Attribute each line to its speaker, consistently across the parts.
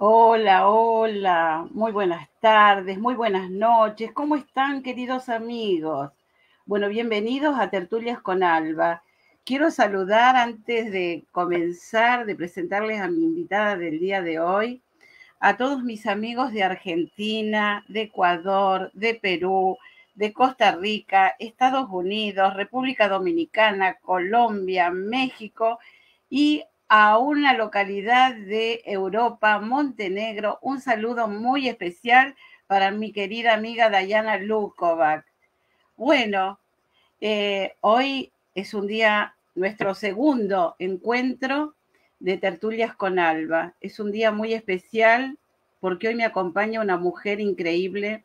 Speaker 1: Hola, hola, muy buenas tardes, muy buenas noches. ¿Cómo están, queridos amigos? Bueno, bienvenidos a Tertulias con Alba. Quiero saludar antes de comenzar, de presentarles a mi invitada del día de hoy, a todos mis amigos de Argentina, de Ecuador, de Perú, de Costa Rica, Estados Unidos, República Dominicana, Colombia, México y a una localidad de Europa, Montenegro. Un saludo muy especial para mi querida amiga Dayana Lukovac. Bueno, eh, hoy es un día, nuestro segundo encuentro de tertulias con Alba. Es un día muy especial porque hoy me acompaña una mujer increíble,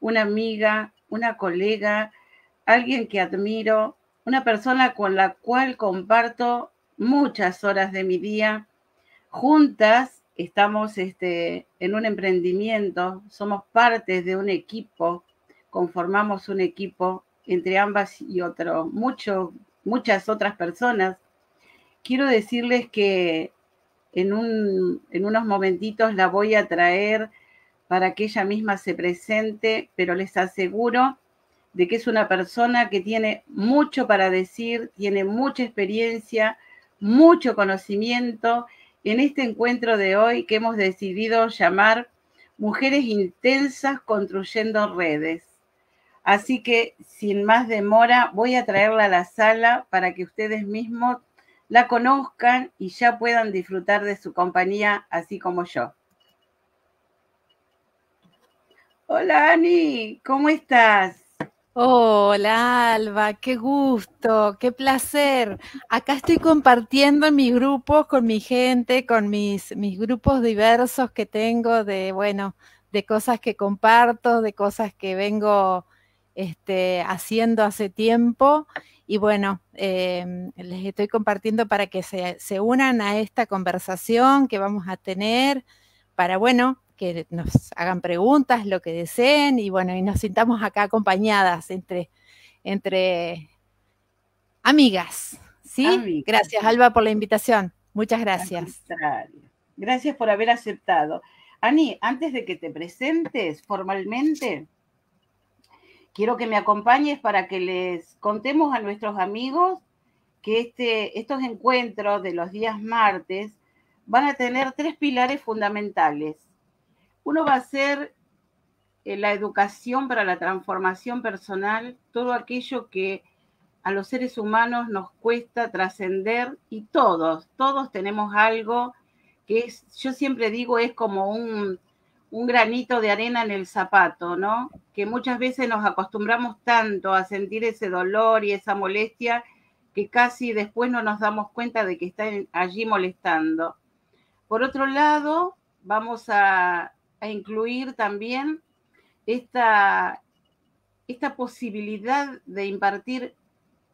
Speaker 1: una amiga, una colega, alguien que admiro, una persona con la cual comparto muchas horas de mi día. Juntas estamos este, en un emprendimiento, somos parte de un equipo, conformamos un equipo entre ambas y otro, muchos muchas otras personas. Quiero decirles que en, en unos momentitos la voy a traer para que ella misma se presente, pero les aseguro de que es una persona que tiene mucho para decir, tiene mucha experiencia, mucho conocimiento en este encuentro de hoy que hemos decidido llamar Mujeres Intensas Construyendo Redes. Así que, sin más demora, voy a traerla a la sala para que ustedes mismos la conozcan y ya puedan disfrutar de su compañía, así como yo. Hola, Ani, ¿cómo estás?
Speaker 2: Hola Alba, qué gusto, qué placer. Acá estoy compartiendo en mis grupos con mi gente, con mis, grupos diversos que tengo de, bueno, de cosas que comparto, de cosas que vengo este, haciendo hace tiempo. Y bueno, em, les estoy compartiendo para que se, se unan a esta conversación que vamos a tener, para, bueno, que nos hagan preguntas, lo que deseen y bueno, y nos sintamos acá acompañadas entre, entre amigas. ¿Sí? Gracias, Alba, por la
Speaker 1: invitación. Muchas gracias. Gracias por haber aceptado. Ani, antes de que te presentes formalmente, quiero que me acompañes para que les contemos a nuestros amigos que este, estos encuentros de los días martes van a tener tres pilares fundamentales. Uno va a ser eh, la educación para la transformación personal, todo aquello que a los seres humanos nos cuesta trascender y todos, todos tenemos algo que yo siempre digo es como un granito de arena en el zapato, ¿no? Que muchas veces nos acostumbramos tanto a sentir ese dolor y esa molestia que casi después no nos damos cuenta de que están allí molestando. Por otro lado, vamos a a incluir también esta, esta posibilidad de impartir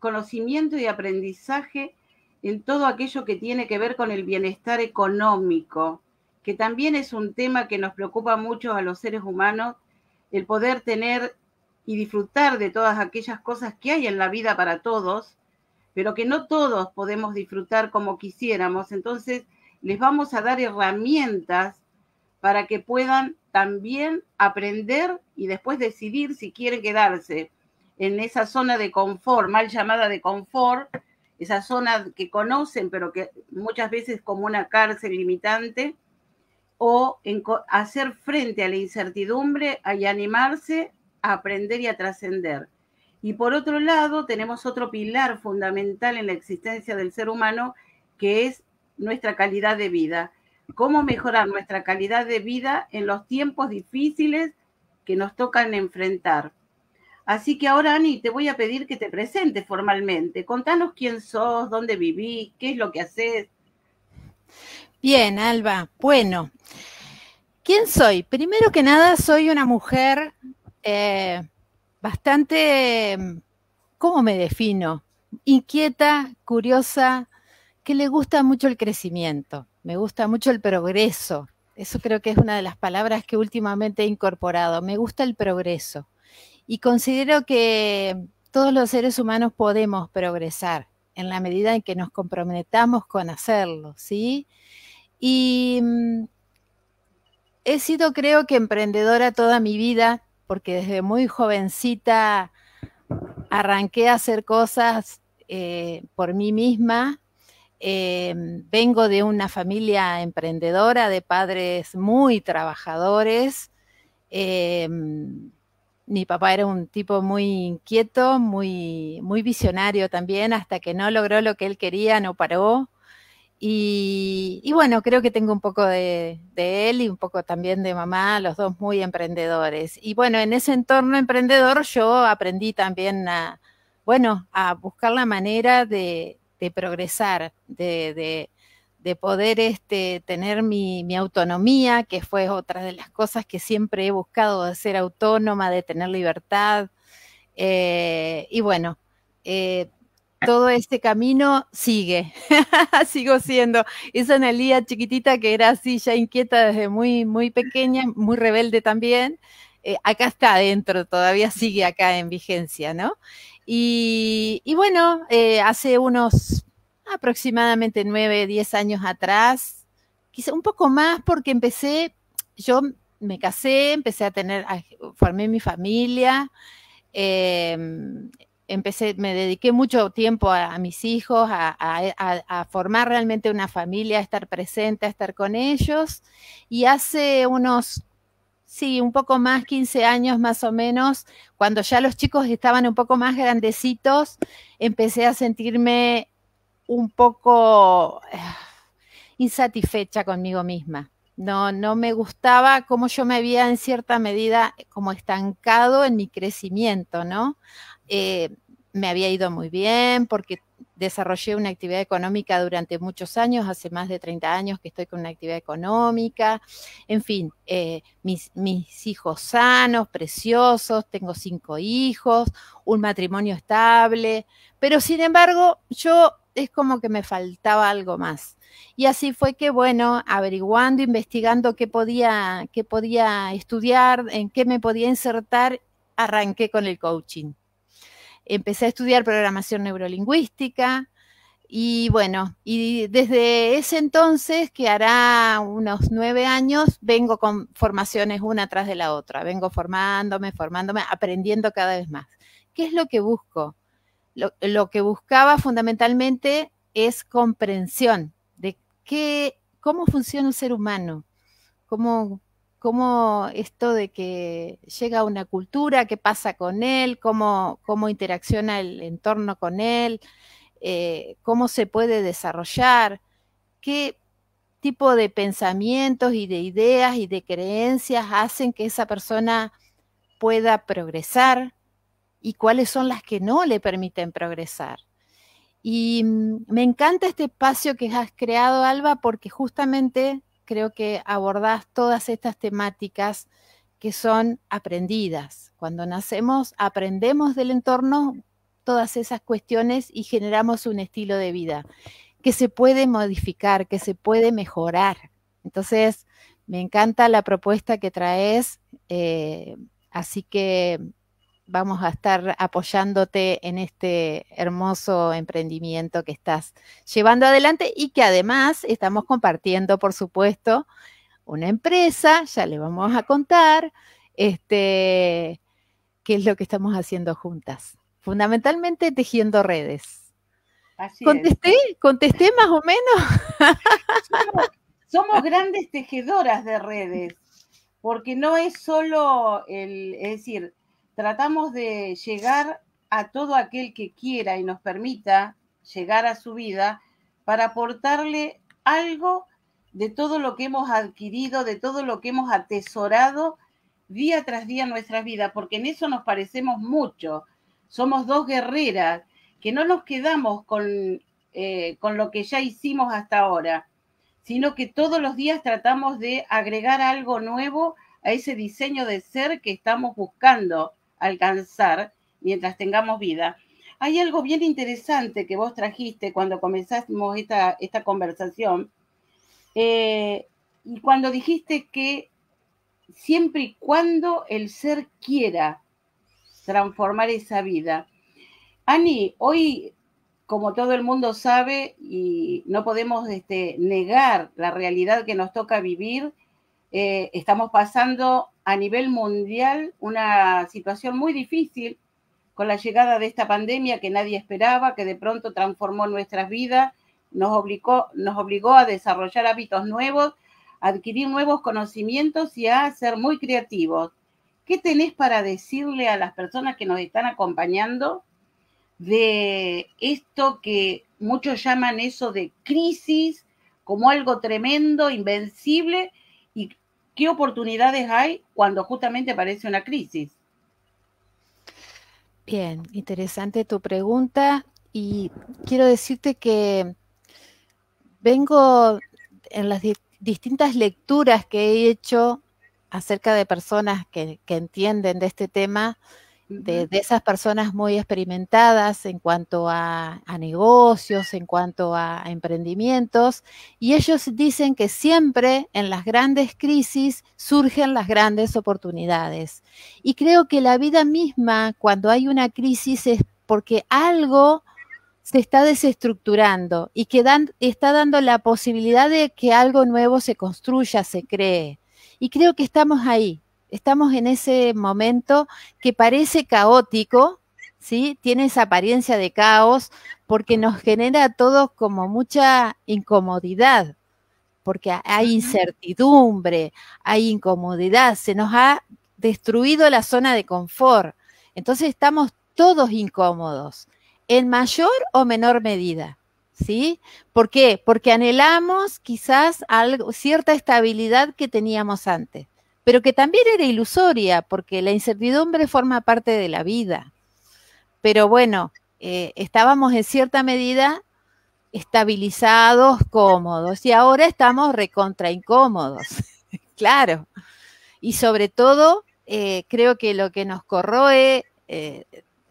Speaker 1: conocimiento y aprendizaje en todo aquello que tiene que ver con el bienestar económico, que también es un tema que nos preocupa mucho a los seres humanos, el poder tener y disfrutar de todas aquellas cosas que hay en la vida para todos, pero que no todos podemos disfrutar como quisiéramos. Entonces, les vamos a dar herramientas para que puedan también aprender y después decidir si quieren quedarse en esa zona de confort, mal llamada de confort, esa zona que conocen, pero que muchas veces como una cárcel limitante, o en hacer frente a la incertidumbre y animarse a aprender y a trascender. Y por otro lado, tenemos otro pilar fundamental en la existencia del ser humano, que es nuestra calidad de vida cómo mejorar nuestra calidad de vida en los tiempos difíciles que nos tocan enfrentar. Así que ahora, Ani, te voy a pedir que te presentes formalmente. Contanos quién sos, dónde vivís, qué es lo que haces.
Speaker 2: Bien, Alba. Bueno, ¿quién soy? Primero que nada, soy una mujer eh, bastante, ¿cómo me defino? Inquieta, curiosa, que le gusta mucho el crecimiento. Me gusta mucho el progreso. Eso creo que es una de las palabras que últimamente he incorporado. Me gusta el progreso. Y considero que todos los seres humanos podemos progresar en la medida en que nos comprometamos con hacerlo, ¿sí? Y mm, he sido, creo que, emprendedora toda mi vida, porque desde muy jovencita arranqué a hacer cosas eh, por mí misma Em, vengo de una familia emprendedora, de padres muy trabajadores. Em, mi papá era un tipo muy inquieto, muy, muy visionario también, hasta que no logró lo que él quería, no paró. Y, bueno, creo que tengo un poco de, de, él y un poco también de mamá, los dos muy emprendedores. Y bueno, en ese entorno emprendedor yo aprendí también a, bueno, a buscar la manera de, de progresar, de, poder este, tener mi, autonomía, que fue otra de las cosas que siempre he buscado, de ser autónoma, de tener libertad. Eh, y bueno, eh, todo este camino sigue, sigo siendo esa Analía chiquitita que era así ya inquieta desde muy, muy pequeña, muy rebelde también. Eh, acá está adentro, todavía sigue acá en vigencia, ¿no? Y, bueno, eh, hace unos aproximadamente nueve, diez años atrás, quizá un poco más porque empecé, yo me casé, empecé a tener, formé mi familia, em, empecé, me dediqué mucho tiempo a, mis hijos, a, a, formar realmente una familia, a estar presente, a estar con ellos. Y hace unos Sí, un poco más, 15 años más o menos, cuando ya los chicos estaban un poco más grandecitos, empecé a sentirme un poco ah, insatisfecha conmigo misma. No, no me gustaba cómo yo me había en cierta medida como estancado en mi crecimiento, ¿no? Eh, me había ido muy bien porque desarrollé una actividad económica durante muchos años, hace más de 30 años que estoy con una actividad económica, en fin, eh, mis, mis, hijos sanos, preciosos, tengo cinco hijos, un matrimonio estable, pero sin embargo yo es como que me faltaba algo más. Y así fue que, bueno, averiguando, investigando qué podía, qué podía estudiar, en qué me podía insertar, arranqué con el coaching empecé a estudiar programación neurolingüística y bueno, y desde ese entonces, que hará unos nueve años, vengo con formaciones una tras de la otra, vengo formándome, formándome, aprendiendo cada vez más. ¿Qué es lo que busco? Lo, que buscaba fundamentalmente es comprensión de qué, cómo funciona un ser humano, cómo, cómo esto de que llega a una cultura, qué pasa con él, cómo, interacciona el entorno con él, eh, cómo se puede desarrollar, qué tipo de pensamientos y de ideas y de creencias hacen que esa persona pueda progresar y cuáles son las que no le permiten progresar. Y mm, me encanta este espacio que has creado, Alba, porque justamente creo que abordás todas estas temáticas que son aprendidas. Cuando nacemos, aprendemos del entorno todas esas cuestiones y generamos un estilo de vida que se puede modificar, que se puede mejorar. Entonces, me encanta la propuesta que traes, eh, así que vamos a estar apoyándote en este hermoso emprendimiento que estás llevando adelante y que además estamos compartiendo, por supuesto, una empresa, ya le vamos a contar, este, qué es lo que estamos haciendo juntas. Fundamentalmente tejiendo redes. ¿Contesté? ¿Contesté más o menos?
Speaker 1: Somos, somos grandes tejedoras de redes, porque no es solo el, es decir, tratamos de llegar a todo aquel que quiera y nos permita llegar a su vida para aportarle algo de todo lo que hemos adquirido, de todo lo que hemos atesorado día tras día en nuestra vida, porque en eso nos parecemos mucho. Somos dos guerreras que no nos quedamos con, eh, con lo que ya hicimos hasta ahora, sino que todos los días tratamos de agregar algo nuevo a ese diseño de ser que estamos buscando alcanzar mientras tengamos vida, hay algo bien interesante que vos trajiste cuando comenzamos esta, esta conversación, eh, y cuando dijiste que siempre y cuando el ser quiera transformar esa vida. Ani, hoy, como todo el mundo sabe, y no podemos este, negar la realidad que nos toca vivir, eh, estamos pasando a nivel mundial una situación muy difícil con la llegada de esta pandemia que nadie esperaba, que de pronto transformó nuestras vidas, nos obligó, nos obligó a desarrollar hábitos nuevos, adquirir nuevos conocimientos y a ser muy creativos. ¿Qué tenés para decirle a las personas que nos están acompañando de esto que muchos llaman eso de crisis como algo tremendo, invencible, ¿Qué oportunidades hay cuando justamente aparece una crisis?
Speaker 2: Bien, interesante tu pregunta y quiero decirte que vengo en las distintas lecturas que he hecho acerca de personas que, que entienden de este tema, de, esas personas muy experimentadas en cuanto a, negocios, en cuanto a, emprendimientos, y ellos dicen que siempre en las grandes crisis surgen las grandes oportunidades. Y creo que la vida misma, cuando hay una crisis, es porque algo se está desestructurando y que está dando la posibilidad de que algo nuevo se construya, se cree. Y creo que estamos ahí, estamos en ese momento que parece caótico, ¿sí? Tiene esa apariencia de caos porque nos genera a todos como mucha incomodidad, porque hay incertidumbre, hay incomodidad, se nos ha destruido la zona de confort. Entonces estamos todos incómodos, en mayor o menor medida. ¿Sí? ¿Por qué? Porque anhelamos quizás algo, cierta estabilidad que teníamos antes pero que también era ilusoria, porque la incertidumbre forma parte de la vida. Pero bueno, eh, estábamos en cierta medida estabilizados, cómodos, y ahora estamos recontraincómodos, claro. Y sobre todo, eh, creo que lo que nos corroe eh,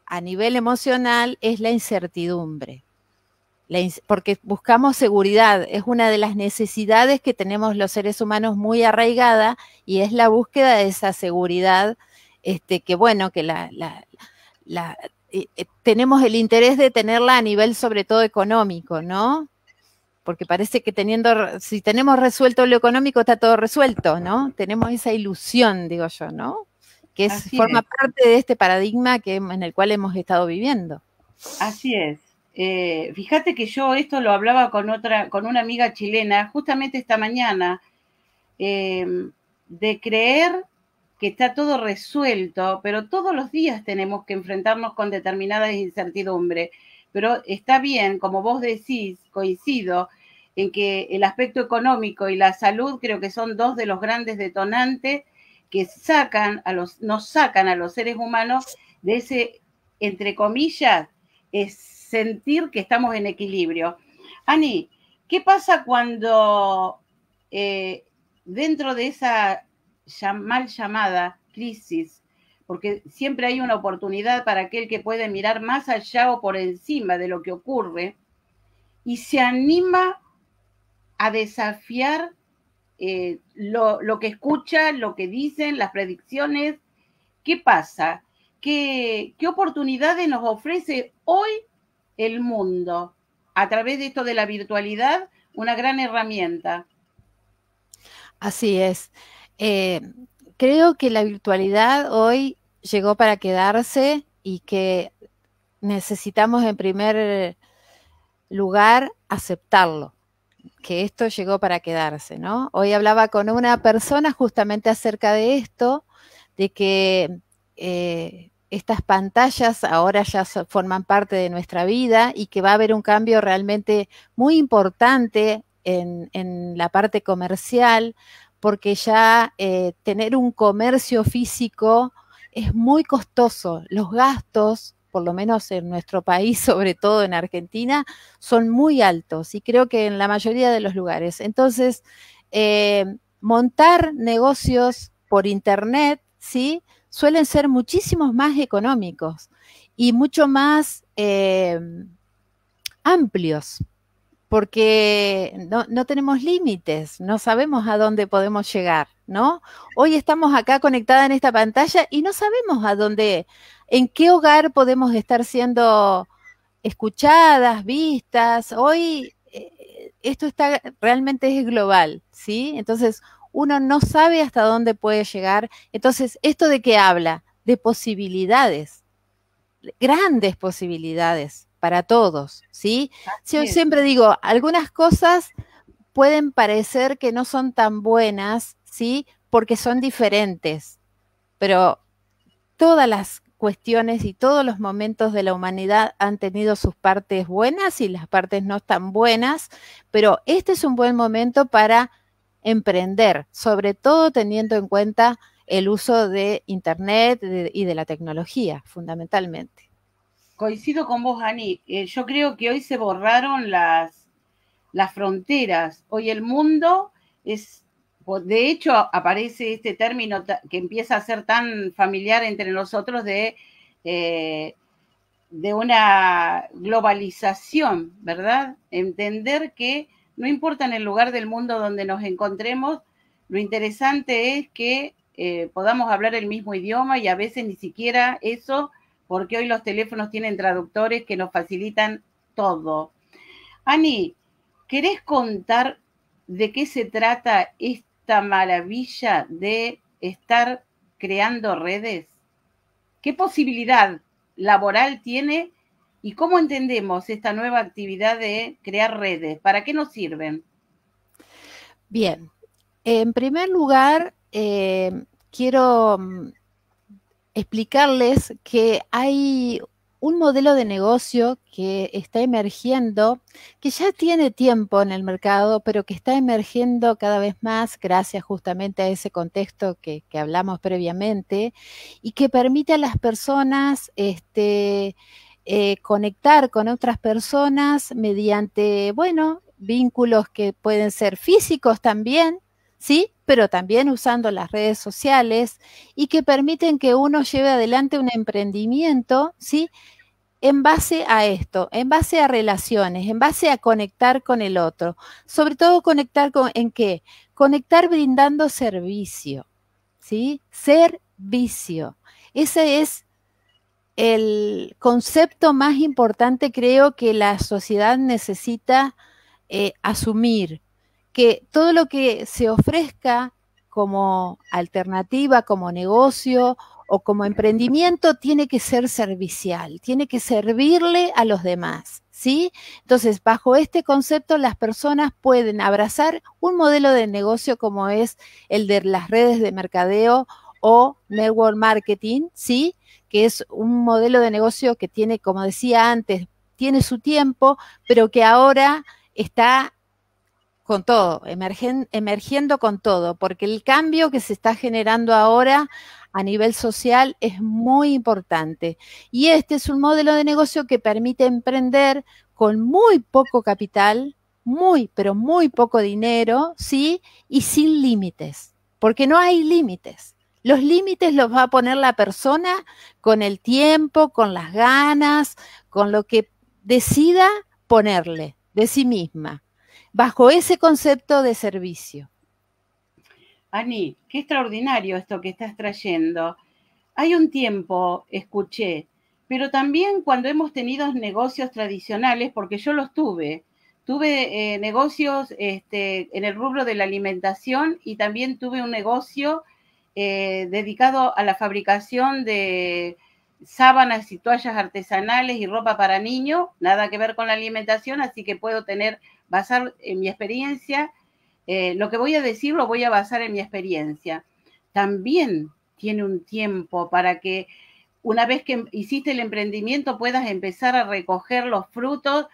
Speaker 2: a nivel emocional es la incertidumbre porque buscamos seguridad, es una de las necesidades que tenemos los seres humanos muy arraigada y es la búsqueda de esa seguridad, este, que bueno, que la, la, eh, eh, tenemos el interés de tenerla a nivel sobre todo económico, ¿no? Porque parece que teniendo, si tenemos resuelto lo económico, está todo resuelto, ¿no? Tenemos esa ilusión, digo yo, ¿no? Que es, forma parte de este paradigma que, en el cual hemos estado
Speaker 1: viviendo. Así es. Eh, fíjate que yo esto lo hablaba con otra, con una amiga chilena, justamente esta mañana, eh, de creer que está todo resuelto, pero todos los días tenemos que enfrentarnos con determinadas incertidumbres Pero está bien, como vos decís, coincido en que el aspecto económico y la salud creo que son dos de los grandes detonantes que sacan a los, nos sacan a los seres humanos de ese, entre comillas, es sentir que estamos en equilibrio. Ani, ¿qué pasa cuando eh, dentro de esa mal llamada crisis, porque siempre hay una oportunidad para aquel que puede mirar más allá o por encima de lo que ocurre, y se anima a desafiar eh, lo, que escucha, lo que dicen, las predicciones. ¿Qué pasa? ¿Qué oportunidades nos ofrece hoy el mundo. A través de esto de la virtualidad, una gran herramienta.
Speaker 2: Así es. Eh, creo que la virtualidad hoy llegó para quedarse y que necesitamos en primer lugar aceptarlo, que esto llegó para quedarse, ¿no? Hoy hablaba con una persona justamente acerca de esto, de que eh, estas pantallas ahora ya forman parte de nuestra vida y que va a haber un cambio realmente muy importante en, la parte comercial, porque ya eh, tener un comercio físico es muy costoso. Los gastos, por lo menos en nuestro país, sobre todo en Argentina, son muy altos y creo que en la mayoría de los lugares. Entonces, eh, montar negocios por Internet, ¿sí? suelen ser muchísimos más económicos y mucho más em, amplios, porque no, tenemos límites, no sabemos a dónde podemos llegar, ¿no? Hoy estamos acá conectadas en esta pantalla y no sabemos a dónde, en qué hogar podemos estar siendo escuchadas, vistas. Hoy eh, esto está realmente es global, ¿sí? Entonces, uno no sabe hasta dónde puede llegar. Entonces, ¿esto de qué habla? De posibilidades, grandes posibilidades para todos, ¿sí? Yo siempre digo, algunas cosas pueden parecer que no son tan buenas, ¿sí? Porque son diferentes, pero todas las cuestiones y todos los momentos de la humanidad han tenido sus partes buenas y las partes no tan buenas, pero este es un buen momento para emprender, sobre todo teniendo en cuenta el uso de Internet y de la tecnología, fundamentalmente.
Speaker 1: Coincido con vos, Ani. Eh, yo creo que hoy se borraron las, las fronteras. Hoy el mundo es, de hecho, aparece este término que empieza a ser tan familiar entre nosotros de, eh, de una globalización, ¿verdad? Entender que no importa en el lugar del mundo donde nos encontremos, lo interesante es que eh, podamos hablar el mismo idioma y a veces ni siquiera eso, porque hoy los teléfonos tienen traductores que nos facilitan todo. Ani, ¿querés contar de qué se trata esta maravilla de estar creando redes? ¿Qué posibilidad laboral tiene ¿Y cómo entendemos esta nueva actividad de crear redes? ¿Para qué nos sirven?
Speaker 2: Bien, en primer lugar, eh, quiero mm, explicarles que hay un modelo de negocio que está emergiendo, que ya tiene tiempo en el mercado, pero que está emergiendo cada vez más gracias justamente a ese contexto que, que hablamos previamente y que permite a las personas este, eh, conectar con otras personas mediante, bueno, vínculos que pueden ser físicos también, ¿sí? Pero también usando las redes sociales y que permiten que uno lleve adelante un emprendimiento, ¿sí? En base a esto, en base a relaciones, en base a conectar con el otro. Sobre todo conectar con, ¿en qué? Conectar brindando servicio, ¿sí? Servicio. Ese es el concepto más importante creo que la sociedad necesita eh, asumir, que todo lo que se ofrezca como alternativa, como negocio o como emprendimiento tiene que ser servicial, tiene que servirle a los demás, ¿sí? Entonces, bajo este concepto las personas pueden abrazar un modelo de negocio como es el de las redes de mercadeo o network marketing, ¿sí? Que es un modelo de negocio que tiene, como decía antes, tiene su tiempo, pero que ahora está con todo, emergiendo con todo, porque el cambio que se está generando ahora a nivel social es muy importante. Y este es un modelo de negocio que permite emprender con muy poco capital, muy, pero muy poco dinero, ¿sí? Y sin límites, porque no hay límites. Los límites los va a poner la persona con el tiempo, con las ganas, con lo que decida ponerle de sí misma, bajo ese concepto de servicio.
Speaker 1: Ani, qué extraordinario esto que estás trayendo. Hay un tiempo, escuché, pero también cuando hemos tenido negocios tradicionales, porque yo los tuve, tuve eh, negocios este, en el rubro de la alimentación y también tuve un negocio eh, dedicado a la fabricación de sábanas y toallas artesanales y ropa para niños, nada que ver con la alimentación, así que puedo tener, basar en mi experiencia, eh, lo que voy a decir lo voy a basar en mi experiencia. También tiene un tiempo para que una vez que hiciste el emprendimiento puedas empezar a recoger los frutos,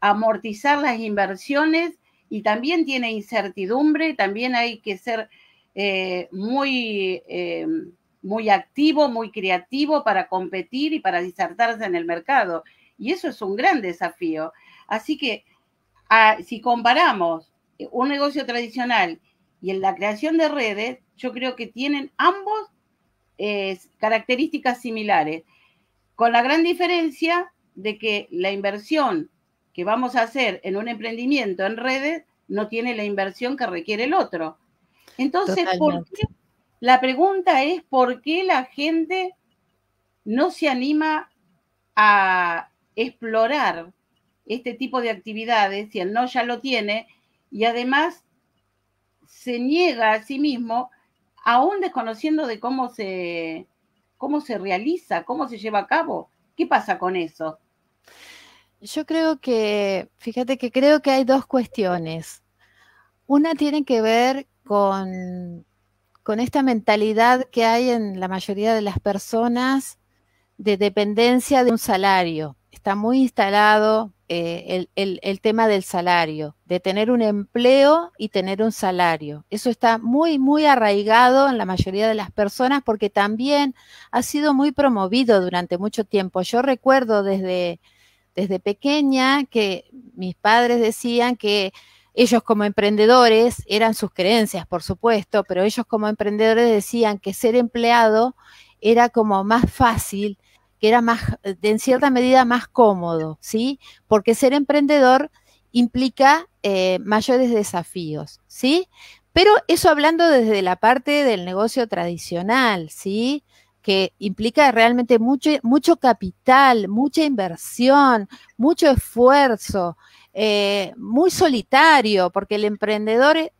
Speaker 1: amortizar las inversiones y también tiene incertidumbre, también hay que ser eh, muy, eh, muy activo, muy creativo para competir y para disertarse en el mercado. Y eso es un gran desafío. Así que ah, si comparamos eh, un negocio tradicional y en la creación de redes, yo creo que tienen ambos características similares, con la gran diferencia de que la inversión que vamos a hacer en un emprendimiento en redes no tiene la inversión que requiere el otro. Entonces, ¿por qué? la pregunta es por qué la gente no se anima a explorar este tipo de actividades si el no ya lo tiene y además se niega a sí mismo aún desconociendo de cómo se, cómo se realiza, cómo se lleva a cabo. ¿Qué pasa con eso?
Speaker 2: Yo creo que, fíjate que creo que hay dos cuestiones. Una tiene que ver con, esta mentalidad que hay en la mayoría de las personas de dependencia de un salario. Está muy instalado eh, el, el tema del salario, de tener un empleo y tener un salario. Eso está muy, muy arraigado en la mayoría de las personas porque también ha sido muy promovido durante mucho tiempo. Yo recuerdo desde, desde pequeña que mis padres decían que ellos como emprendedores, eran sus creencias, por supuesto, pero ellos como emprendedores decían que ser empleado era como más fácil, que era más, en cierta medida, más cómodo, ¿sí? Porque ser emprendedor implica eh, mayores desafíos, ¿sí? Pero eso hablando desde la parte del negocio tradicional, ¿sí? que implica realmente mucho, mucho capital, mucha inversión, mucho esfuerzo, eh, muy solitario, porque el emprendedor eh,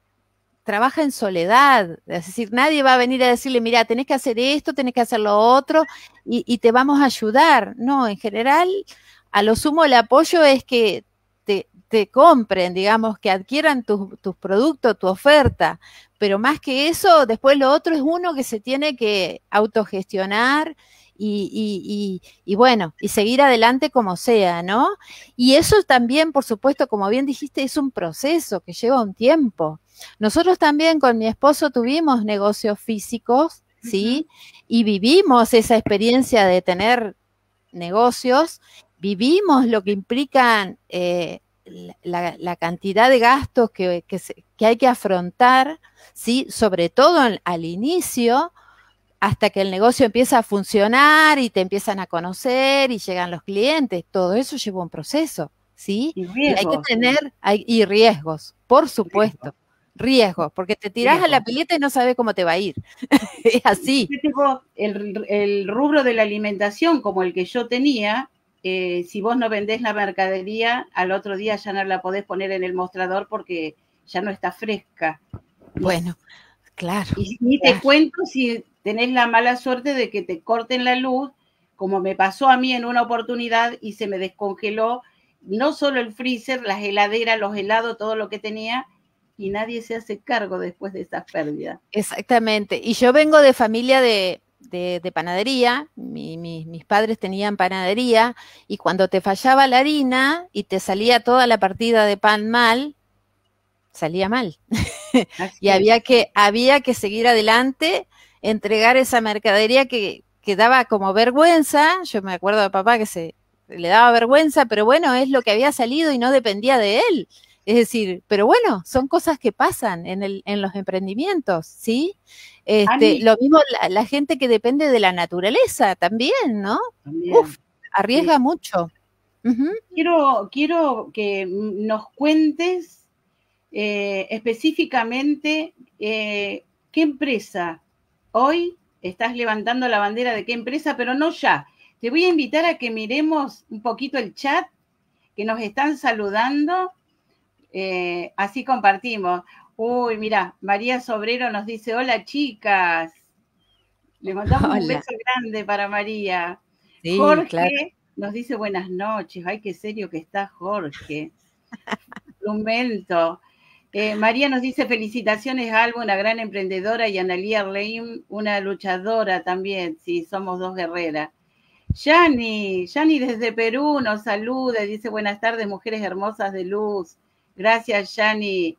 Speaker 2: trabaja en soledad, es decir, nadie va a venir a decirle, mira, tenés que hacer esto, tenés que hacer lo otro y, te vamos a ayudar. No, en general, a lo sumo el apoyo es que te, compren, digamos, que adquieran tus productos, tu oferta, pero más que eso, después lo otro es uno que se tiene que autogestionar y, y, bueno, y seguir adelante como sea, ¿no? Y eso también, por supuesto, como bien dijiste, es un proceso que lleva un tiempo. Nosotros también con mi esposo tuvimos negocios físicos, ¿sí? Y vivimos esa experiencia de tener negocios, vivimos lo que implican... Eh, la, cantidad de gastos que, hay que afrontar, ¿sí? sobre todo al inicio, hasta que el negocio empieza a funcionar y te empiezan a conocer y llegan los clientes. Todo eso lleva un proceso, ¿sí? Y, hay que tener, y riesgos, por supuesto.
Speaker 1: Riesgos, porque te tirás a la pileta y no sabes cómo te va a ir. es así. El, el, rubro de la alimentación, como el que yo tenía, eh, si vos no vendés la mercadería, al otro día ya no la podés poner en el mostrador porque ya no está fresca.
Speaker 2: Bueno, claro.
Speaker 1: Y te cuento si tenés la mala suerte de que te corten la luz, como me pasó a mí en una oportunidad y se me descongeló no solo el freezer, las heladeras, los helados, todo lo que tenía, y nadie se hace cargo después de estas pérdidas.
Speaker 2: Exactamente. Y yo vengo de familia de, panadería, mis padres tenían panadería, y cuando te fallaba la harina y te salía toda la partida de pan mal, salía mal. y había que, había que seguir adelante entregar esa mercadería que, daba como vergüenza. Yo me acuerdo de papá que se le daba vergüenza, pero bueno, es lo que había salido y no dependía de él. Es decir, pero bueno, son cosas que pasan en, los emprendimientos, ¿sí? Este, lo mismo la, gente que depende de la naturaleza también, ¿no? Uf, arriesga mucho.
Speaker 1: quiero, que nos cuentes eh, específicamente eh, qué empresa Hoy estás levantando la bandera de qué empresa, pero no ya. Te voy a invitar a que miremos un poquito el chat que nos están saludando. Eh, así compartimos. Uy, mira, María Sobrero nos dice, hola chicas. Le mandamos un beso grande para María. Jorge nos dice buenas noches. Ay, qué serio que está Jorge. Lumento. Eh, María nos dice felicitaciones a Alba, una gran emprendedora, y Analia Reim, una luchadora también, si somos dos guerreras. Yani, Yani desde Perú nos saluda, dice buenas tardes, mujeres hermosas de luz. Gracias, Yani.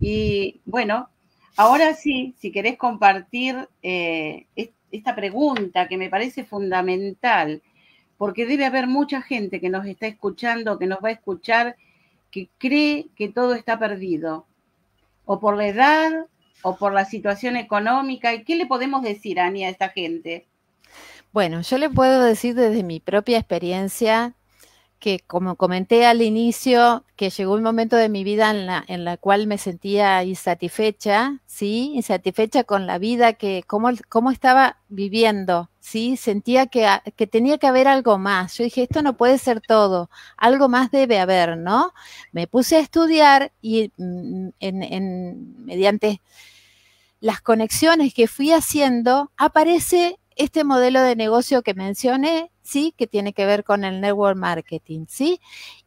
Speaker 1: Y bueno, ahora sí, si querés compartir eh, esta pregunta que me parece fundamental, porque debe haber mucha gente que nos está escuchando, que nos va a escuchar que cree que todo está perdido, o por la edad, o por la situación económica. ¿Y qué le podemos decir, Ani, a esta gente?
Speaker 2: Bueno, yo le puedo decir desde mi propia experiencia que como comenté al inicio, que llegó un momento de mi vida en la, cual me sentía insatisfecha, ¿sí? Insatisfecha con la vida, que cómo, cómo estaba viviendo, ¿sí? Sentía que, tenía que haber algo más. Yo dije, esto no puede ser todo, algo más debe haber, ¿no? Me puse a estudiar y mm, mediante las conexiones que fui haciendo, aparece este modelo de negocio que mencioné, ¿sí? Que tiene que ver con el network marketing, ¿sí?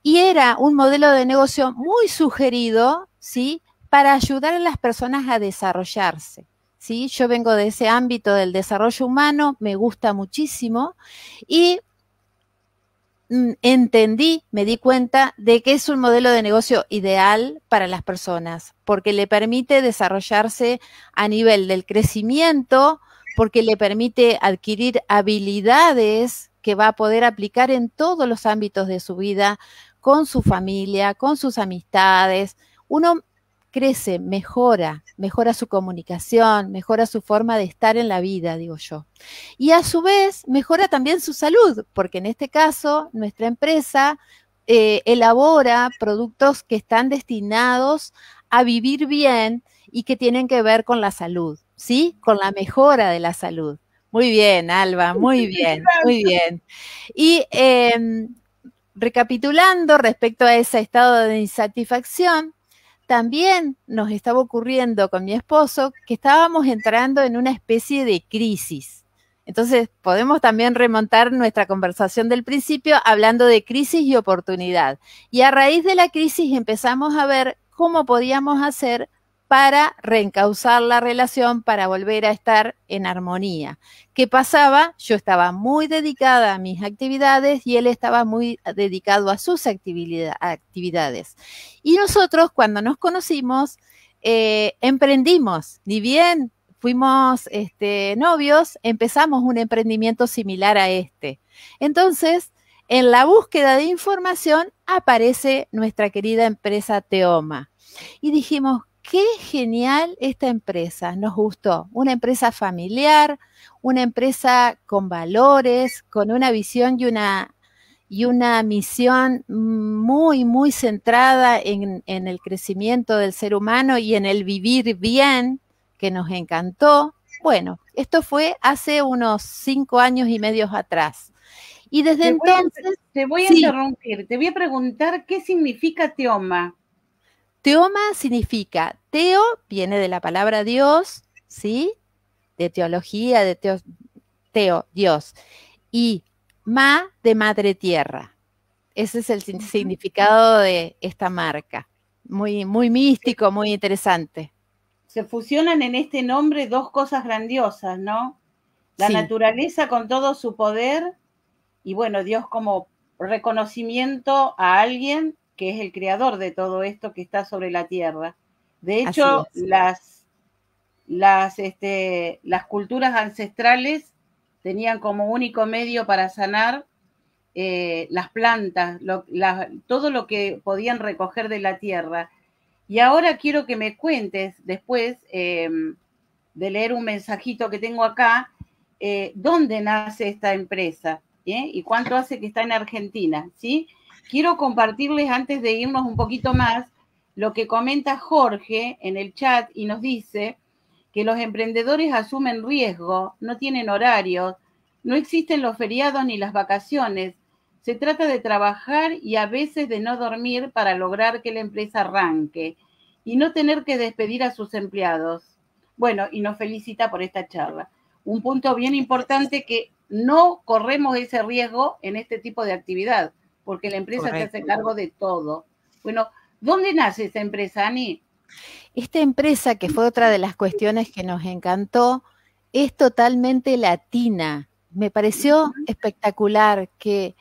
Speaker 2: Y era un modelo de negocio muy sugerido, ¿sí? Para ayudar a las personas a desarrollarse. Yo vengo de ese ámbito del desarrollo humano, me gusta muchísimo y mm, entendí, me di cuenta de que es un modelo de negocio ideal para las personas, porque le permite desarrollarse a nivel del crecimiento, porque le permite adquirir habilidades que va a poder aplicar en todos los ámbitos de su vida, con su familia, con sus amistades. Uno crece, mejora, mejora su comunicación, mejora su forma de estar en la vida, digo yo. Y a su vez, mejora también su salud, porque en este caso, nuestra empresa eh, elabora productos que están destinados a vivir bien y que tienen que ver con la salud, ¿sí? Con la mejora de la salud. Muy bien, Alba, muy bien, muy bien. Y em, recapitulando respecto a ese estado de insatisfacción, también nos estaba ocurriendo con mi esposo que estábamos entrando en una especie de crisis. Entonces, podemos también remontar nuestra conversación del principio hablando de crisis y oportunidad. Y a raíz de la crisis empezamos a ver cómo podíamos hacer para reencauzar la relación, para volver a estar en armonía. ¿Qué pasaba? Yo estaba muy dedicada a mis actividades y él estaba muy dedicado a sus actividades. Y nosotros cuando nos conocimos, eh, emprendimos, ni bien fuimos este, novios, empezamos un emprendimiento similar a este. Entonces, en la búsqueda de información aparece nuestra querida empresa Teoma. Y dijimos, qué genial esta empresa, nos gustó. Una empresa familiar, una empresa con valores, con una visión y una, y una misión muy, muy centrada en, el crecimiento del ser humano y en el vivir bien, que nos encantó. Bueno, esto fue hace unos cinco años y medio atrás. Y desde entonces...
Speaker 1: te voy a interrumpir, te voy a preguntar qué significa Teoma.
Speaker 2: Teoma significa, teo viene de la palabra Dios, ¿sí? De teología, de teo, Dios. Y ma de madre tierra. Ese es el significado de esta marca. Muy, muy místico, muy interesante.
Speaker 1: Se fusionan en este nombre dos cosas grandiosas, ¿no? La naturaleza con todo su poder y bueno, Dios como reconocimiento a alguien que es el creador de todo esto que está sobre la tierra. De hecho, las, las, este, las culturas ancestrales tenían como único medio para sanar eh, las plantas, todo lo que podían recoger de la tierra. Y ahora quiero que me cuentes, después em, de leer un mensajito que tengo acá, eh, dónde nace esta empresa ¿Eh? y cuánto hace que está en Argentina, ¿sí? Quiero compartirles antes de irnos un poquito más lo que comenta Jorge en el chat y nos dice que los emprendedores asumen riesgo, no tienen horarios, no existen los feriados ni las vacaciones. Se trata de trabajar y a veces de no dormir para lograr que la empresa arranque y no tener que despedir a sus empleados. Bueno, y nos felicita por esta charla. Un punto bien importante que no corremos ese riesgo en este tipo de actividad porque la empresa se hace cargo de todo. Bueno, ¿dónde nace esta empresa, Ani?
Speaker 2: Esta empresa, que fue otra de las cuestiones que nos encantó, es totalmente latina. Me pareció espectacular que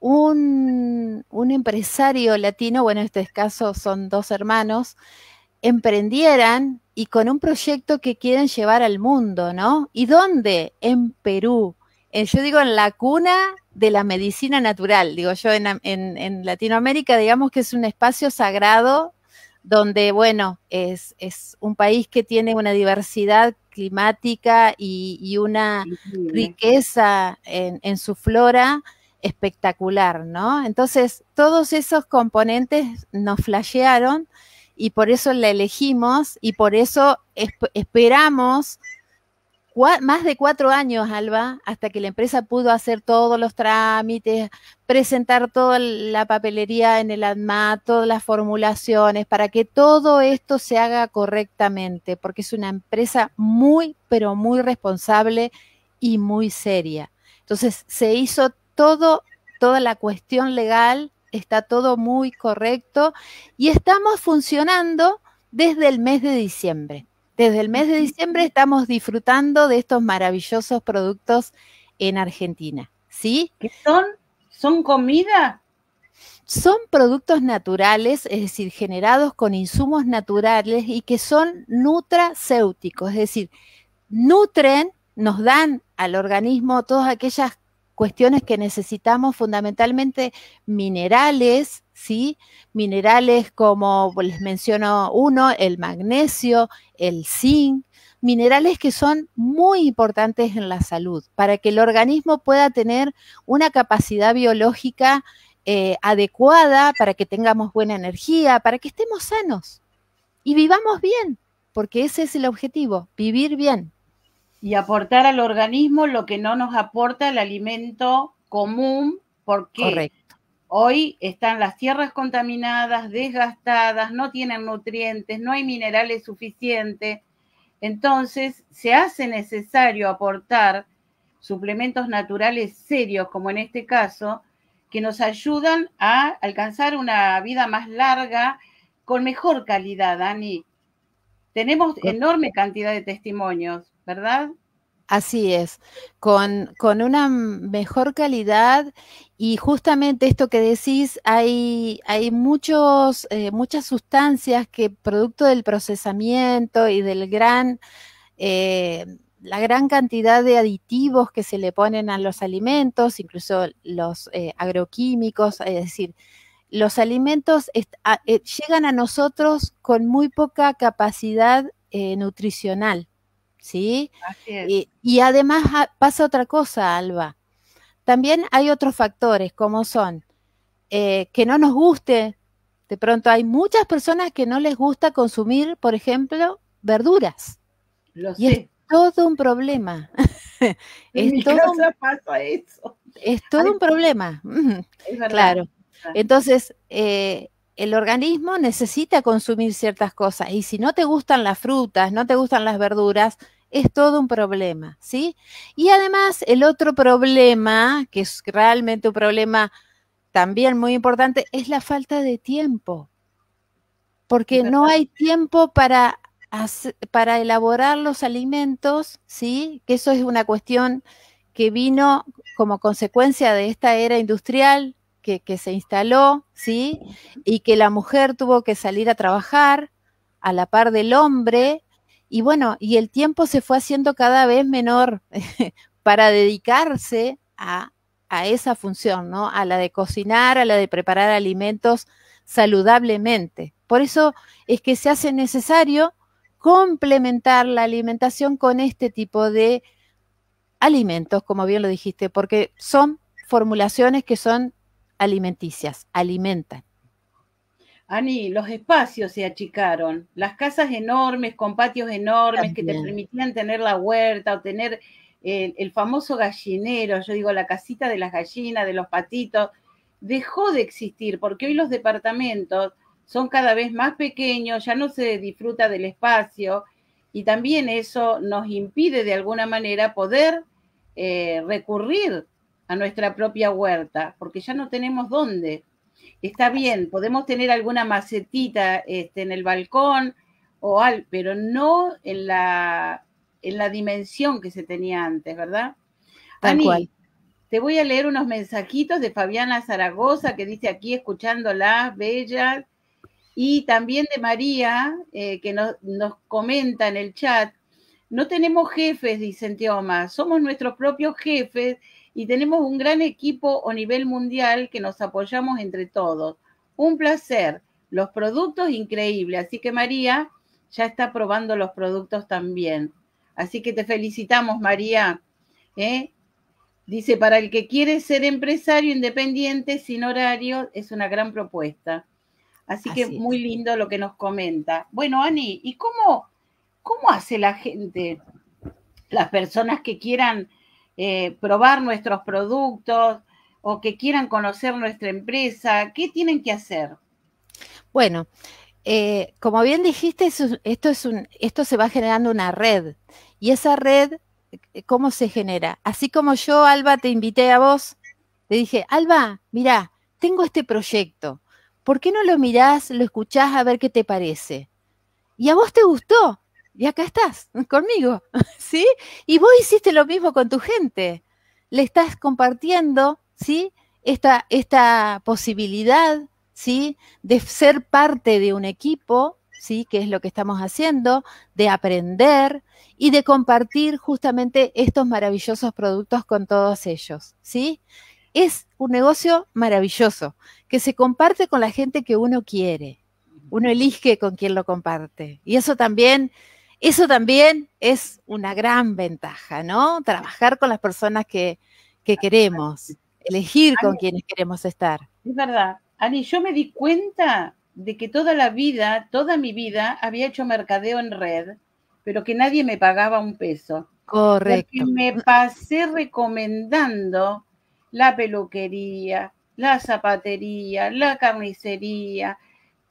Speaker 2: un, empresario latino, bueno, en este caso son dos hermanos, emprendieran y con un proyecto que quieren llevar al mundo, ¿no? ¿Y dónde? En Perú. Eh, yo digo en la cuna de la medicina natural. Digo yo, en, en, Latinoamérica digamos que es un espacio sagrado donde, bueno, es, es, un país que tiene una diversidad climática y, una riqueza en, en, su flora espectacular, ¿no? Entonces, todos esos componentes nos flashearon y por eso la elegimos y por eso esperamos más de cuatro años, Alba, hasta que la empresa pudo hacer todos los trámites, presentar toda la papelería en el ADMA, todas las formulaciones, para que todo esto se haga correctamente, porque es una empresa muy, pero muy responsable y muy seria. Entonces, se hizo todo, toda la cuestión legal, está todo muy correcto y estamos funcionando desde el mes de diciembre. Desde el mes de diciembre estamos disfrutando de estos maravillosos productos en Argentina. ¿Sí? ¿Qué son? ¿Son comida? Son productos naturales, es decir, generados con insumos naturales y que son nutracéuticos, es decir, nutren, nos dan al organismo todas aquellas cuestiones que necesitamos, fundamentalmente minerales, ¿sí? Minerales como pues, les menciono uno, el magnesio, el zinc, minerales que son muy importantes en la salud para que el organismo pueda tener una capacidad biológica eh, adecuada, para que tengamos buena energía, para que estemos sanos y vivamos
Speaker 1: bien, porque ese es el objetivo, vivir bien. Y aportar al organismo lo que no nos aporta el alimento común, porque Hoy están las tierras contaminadas, desgastadas, no tienen nutrientes, no hay minerales suficientes. Entonces se hace necesario aportar suplementos naturales serios, como en este caso, que nos ayudan a alcanzar una vida más larga, con mejor calidad, Dani. Tenemos enorme cantidad de testimonios, ¿verdad?
Speaker 2: Así es, con, con una mejor calidad y justamente esto que decís, hay, hay muchos, eh, muchas sustancias que producto del procesamiento y del gran, eh, la gran cantidad de aditivos que se le ponen a los alimentos, incluso los eh, agroquímicos, es decir, los alimentos llegan a nosotros con muy poca capacidad nutricional, ¿sí? y además ah, pasa otra cosa, Alba también hay otros factores, como son eh, que no nos guste, de pronto hay muchas personas que no les gusta consumir, por ejemplo, verduras. y es todo un problema.
Speaker 1: es, todo un, pasa eso.
Speaker 2: es todo un problema.
Speaker 1: claro. Ah.
Speaker 2: Entonces, eh, el organismo necesita consumir ciertas cosas y si no te gustan las frutas, no te gustan las verduras, es todo un problema, ¿sí? Y además el otro problema, que es realmente un problema también muy importante, es la falta de tiempo, porque no hay tiempo para, para elaborar los alimentos, ¿sí? Que eso es una cuestión que vino como consecuencia de esta era industrial que, que se instaló, ¿sí? Y que la mujer tuvo que salir a trabajar a la par del hombre, y bueno, y el tiempo se fue haciendo cada vez menor para dedicarse a, a esa función, ¿no? A la de cocinar, a la de preparar alimentos saludablemente. Por eso es que se hace necesario complementar la alimentación con este tipo de alimentos, como bien lo dijiste, porque son formulaciones que son alimenticias, alimentan.
Speaker 1: Ani, los espacios se achicaron, las casas enormes, con patios enormes que te permitían tener la huerta o tener eh, el, famoso gallinero, yo digo la casita de las gallinas, de los patitos, dejó de existir porque hoy los departamentos son cada vez más pequeños, ya no se disfruta del espacio y también eso nos impide de alguna manera poder eh, recurrir a nuestra propia huerta porque ya no tenemos dónde. Está bien, podemos tener alguna macetita este, en el balcón o al, pero no en la, en la dimensión que se tenía antes, ¿verdad? Tal cual. Te voy a leer unos mensajitos de Fabiana Zaragoza que dice aquí escuchándolas, bellas, y también de María eh, que nos, nos comenta en el chat no tenemos jefes, dicen Teoma, somos nuestros propios jefes y tenemos un gran equipo a nivel mundial que nos apoyamos entre todos. Un placer. Los productos increíbles. Así que María ya está probando los productos también. Así que te felicitamos, María. ¿eh? Dice, para el que quiere ser empresario independiente sin horario, es una gran propuesta. Así, que muy lindo lo que nos comenta. Bueno, Ani, ¿y cómo, cómo hace la gente, las personas que quieran eh, probar nuestros productos o que quieran conocer nuestra empresa? ¿Qué tienen que hacer?
Speaker 2: Bueno, eh, como bien dijiste, esto, es un, esto se va generando una red y esa red, eh, ¿cómo se genera? Así como yo, Alba, te invité a vos, te dije, Alba, mirá, tengo este proyecto. ¿Por qué no lo mirás, lo escuchás a ver qué te parece? Y a vos te gustó y acá estás conmigo, ¿sí? Y vos hiciste lo mismo con tu gente. Le estás compartiendo, ¿sí? Esta, esta posibilidad, ¿sí? De ser parte de un equipo, ¿sí? Que es lo que estamos haciendo, de aprender y de compartir justamente estos maravillosos productos con todos ellos, ¿sí? Es un negocio maravilloso que se comparte con la gente que uno quiere. Uno elige con quién lo comparte. Y eso también eso también es una gran ventaja, ¿no? Trabajar con las personas que, queremos, elegir con quienes queremos estar.
Speaker 1: Es verdad. Ani, yo me di cuenta de que toda la vida, toda mi vida, había hecho mercadeo en red, pero que nadie me pagaba un peso.
Speaker 2: Correcto. Porque
Speaker 1: me pasé recomendando la peluquería, la zapatería, la carnicería,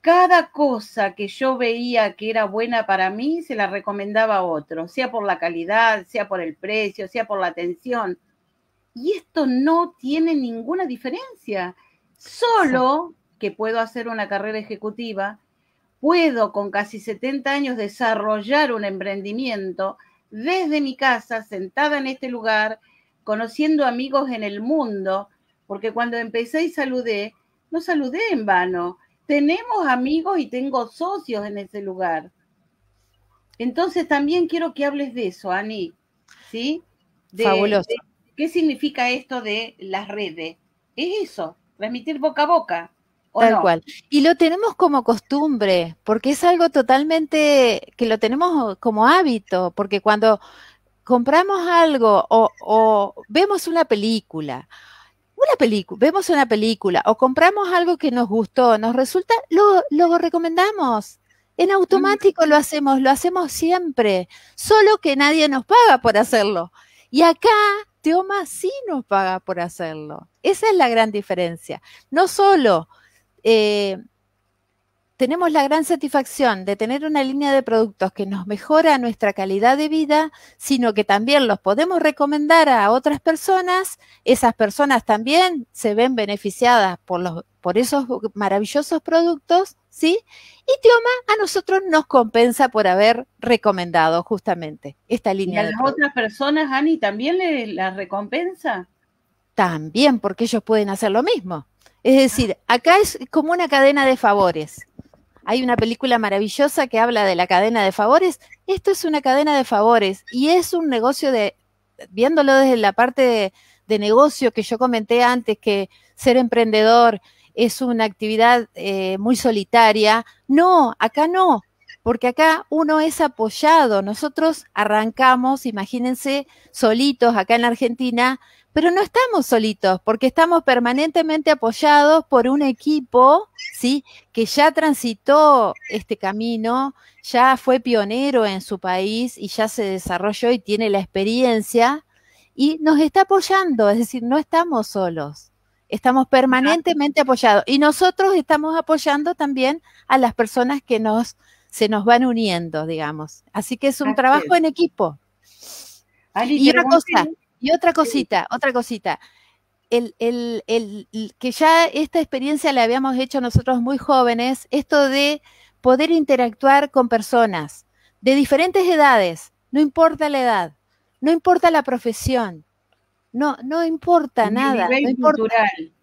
Speaker 1: cada cosa que yo veía que era buena para mí, se la recomendaba a otro, sea por la calidad, sea por el precio, sea por la atención. Y esto no tiene ninguna diferencia. Solo que puedo hacer una carrera ejecutiva, puedo con casi 70 años desarrollar un emprendimiento desde mi casa, sentada en este lugar, conociendo amigos en el mundo, porque cuando empecé y saludé, no saludé en vano, tenemos amigos y tengo socios en ese lugar. Entonces también quiero que hables de eso, Ani, ¿sí? Fabuloso. ¿Qué significa esto de las redes? Es eso, transmitir boca a boca. ¿o Tal cual.
Speaker 2: Y lo tenemos como costumbre, porque es algo totalmente que lo tenemos como hábito, porque cuando compramos algo o vemos una película una película, vemos una película o compramos algo que nos gustó, nos resulta, lo, lo recomendamos. En automático lo hacemos, lo hacemos siempre, solo que nadie nos paga por hacerlo. Y acá Teoma sí nos paga por hacerlo. Esa es la gran diferencia. No solo eh, tenemos la gran satisfacción de tener una línea de productos que nos mejora nuestra calidad de vida, sino que también los podemos recomendar a otras personas. Esas personas también se ven beneficiadas por, esos maravillosos productos, ¿sí? Y Tioma a nosotros nos compensa por haber recomendado justamente esta línea. ¿Y a las
Speaker 1: otras personas, Ani, también le la recompensa?
Speaker 2: También, porque ellos pueden hacer lo mismo. Es decir, acá es como una cadena de favores hay una película maravillosa que habla de la cadena de favores. Esto es una cadena de favores y es un negocio de, viéndolo desde la parte de, negocio que yo comenté antes, que ser emprendedor es una actividad eh, muy solitaria. No, acá no, porque acá uno es apoyado. Nosotros arrancamos, imagínense, solitos acá en Argentina pero no estamos solitos, porque estamos permanentemente apoyados por un equipo, ¿sí? Que ya transitó este camino, ya fue pionero en su país y ya se desarrolló y tiene la experiencia y nos está apoyando, es decir, no estamos solos. Estamos permanentemente apoyados y nosotros estamos apoyando también a las personas que nos se nos van uniendo, digamos. Así que es un trabajo en equipo.
Speaker 1: y una cosa,
Speaker 2: y otra cosita, otra cosita. El, que ya esta experiencia la habíamos hecho nosotros muy jóvenes, esto de poder interactuar con personas de diferentes edades, no importa la edad, no importa la profesión, no, no importa nada,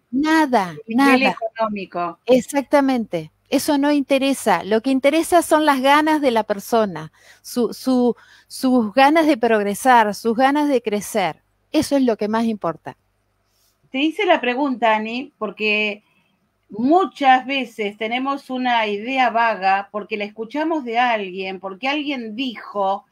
Speaker 2: nada, nada.
Speaker 1: económico.
Speaker 2: Exactamente. Eso no interesa. Lo que interesa son las ganas de la persona, sus ganas de progresar, sus ganas de crecer. Eso es lo que más importa.
Speaker 1: Te hice la pregunta, Ani, porque muchas veces tenemos una idea vaga porque la escuchamos de alguien, porque alguien dijo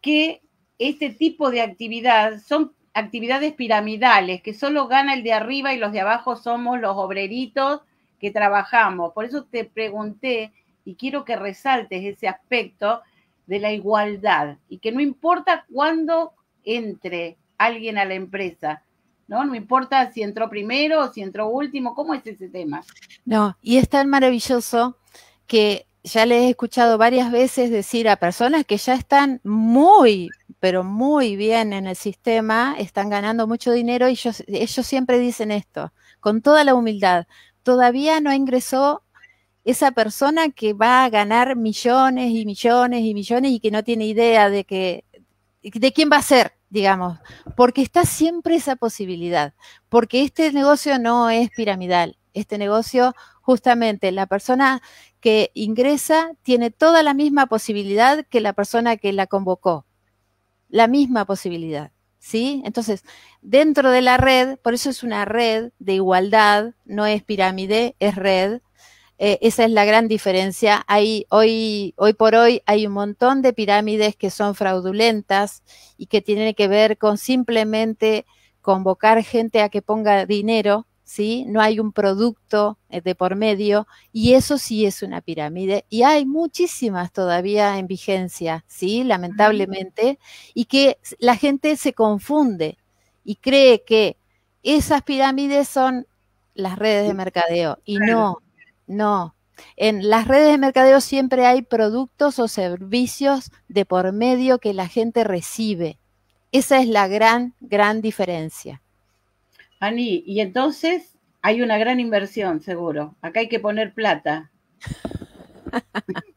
Speaker 1: que este tipo de actividad son actividades piramidales, que solo gana el de arriba y los de abajo somos los obreritos que trabajamos. Por eso te pregunté y quiero que resaltes ese aspecto de la igualdad y que no importa cuándo entre alguien a la empresa. ¿no? No importa si entró primero o si entró último, ¿cómo es ese tema?
Speaker 2: No, y es tan maravilloso que ya les he escuchado varias veces decir a personas que ya están muy, pero muy bien en el sistema, están ganando mucho dinero y ellos, ellos siempre dicen esto, con toda la humildad, todavía no ingresó esa persona que va a ganar millones y millones y millones y que no tiene idea de que de quién va a ser, digamos, porque está siempre esa posibilidad, porque este negocio no es piramidal, este negocio justamente la persona que ingresa tiene toda la misma posibilidad que la persona que la convocó, la misma posibilidad, ¿sí? Entonces, dentro de la red, por eso es una red de igualdad, no es pirámide, es red, eh, esa es la gran diferencia. hoy, hoy por hoy hay un montón de pirámides que son fraudulentas y que tienen que ver con simplemente convocar gente a que ponga dinero, ¿sí? No hay un producto eh, de por medio y eso sí es una pirámide y hay muchísimas todavía en vigencia, ¿sí? Lamentablemente y que la gente se confunde y cree que esas pirámides son las redes de mercadeo y no, no. En las redes de mercadeo siempre hay productos o servicios de por medio que la gente recibe. Esa es la gran, gran
Speaker 1: diferencia. Ani, y entonces hay una gran inversión, seguro. Acá hay que poner plata.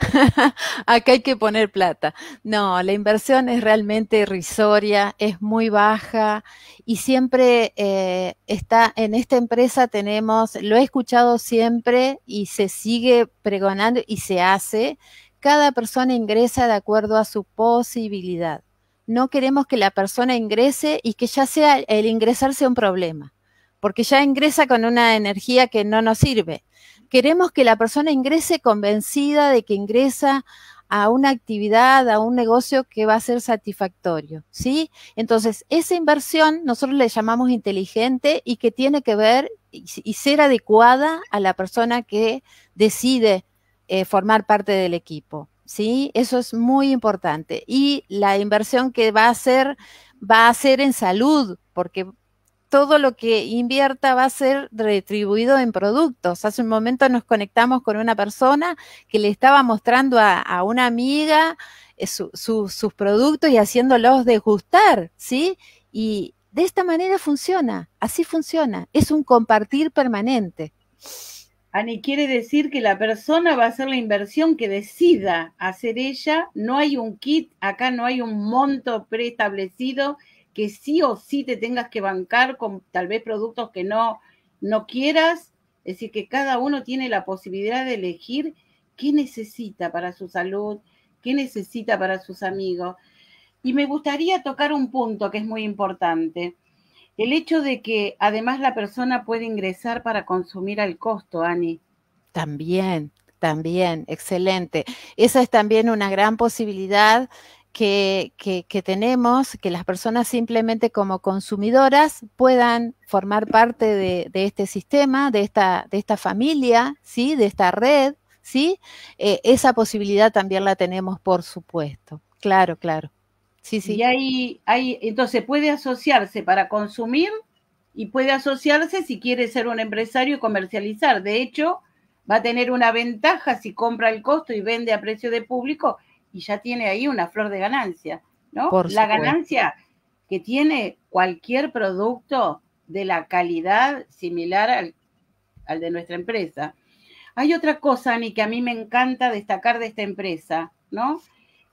Speaker 1: Acá
Speaker 2: hay que poner plata. No, la inversión es realmente irrisoria, es muy baja y siempre eh, está, en esta empresa tenemos, lo he escuchado siempre y se sigue pregonando y se hace, cada persona ingresa de acuerdo a su posibilidad. No queremos que la persona ingrese y que ya sea el ingresarse un problema, porque ya ingresa con una energía que no nos sirve queremos que la persona ingrese convencida de que ingresa a una actividad, a un negocio que va a ser satisfactorio, ¿sí? Entonces, esa inversión nosotros le llamamos inteligente y que tiene que ver y, ser adecuada a la persona que decide eh, formar parte del equipo, ¿sí? Eso es muy importante. Y la inversión que va a hacer, va a ser en salud, porque todo lo que invierta va a ser retribuido en productos. Hace un momento nos conectamos con una persona que le estaba mostrando a, una amiga eh, sus productos y haciéndolos degustar, ¿sí? Y de esta manera funciona, así funciona, es un compartir permanente.
Speaker 1: Ani, quiere decir que la persona va a hacer la inversión que decida hacer ella, no hay un kit, acá no hay un monto preestablecido, que sí o sí te tengas que bancar con tal vez productos que no, no quieras. Es decir, que cada uno tiene la posibilidad de elegir qué necesita para su salud, qué necesita para sus amigos. Y me gustaría tocar un punto que es muy importante. El hecho de que además la persona puede ingresar para consumir al costo, Ani.
Speaker 2: También, también, excelente. Esa es también una gran posibilidad que, tenemos, que las personas simplemente como consumidoras puedan formar parte de, este sistema, de esta, de esta familia, ¿sí? de esta red, ¿sí? Eh, esa posibilidad también la tenemos, por
Speaker 1: supuesto. Claro, claro. Sí, sí. Y ahí, ahí, entonces puede asociarse para consumir y puede asociarse si quiere ser un empresario y comercializar. De hecho, va a tener una ventaja si compra el costo y vende a precio de público y ya tiene ahí una flor de ganancia, ¿no? la ganancia que tiene cualquier producto de la calidad similar al, al de nuestra empresa. Hay otra cosa, Ani, que a mí me encanta destacar de esta empresa, ¿no?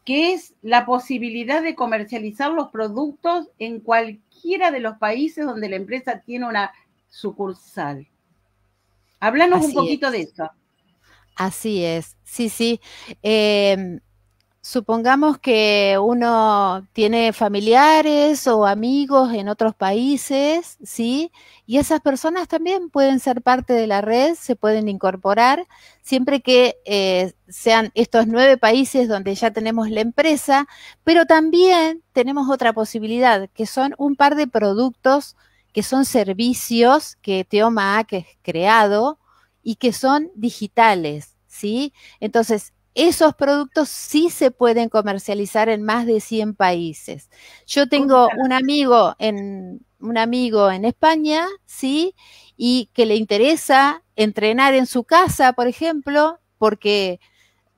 Speaker 1: Que es la posibilidad de comercializar los productos en cualquiera de los países donde la empresa tiene una sucursal. Háblanos un poquito de eso.
Speaker 2: Así es, sí, sí. Eh, supongamos que uno tiene familiares o amigos en otros países, ¿sí? Y esas personas también pueden ser parte de la red, se pueden incorporar, siempre que eh, sean estos nueve países donde ya tenemos la empresa, pero también tenemos otra posibilidad, que son un par de productos que son servicios que Teoma ha creado y que son digitales, ¿sí? Entonces, esos productos sí se pueden comercializar en más de 100 países. Yo tengo un amigo en un amigo en España, ¿sí? Y que le interesa entrenar en su casa, por ejemplo, porque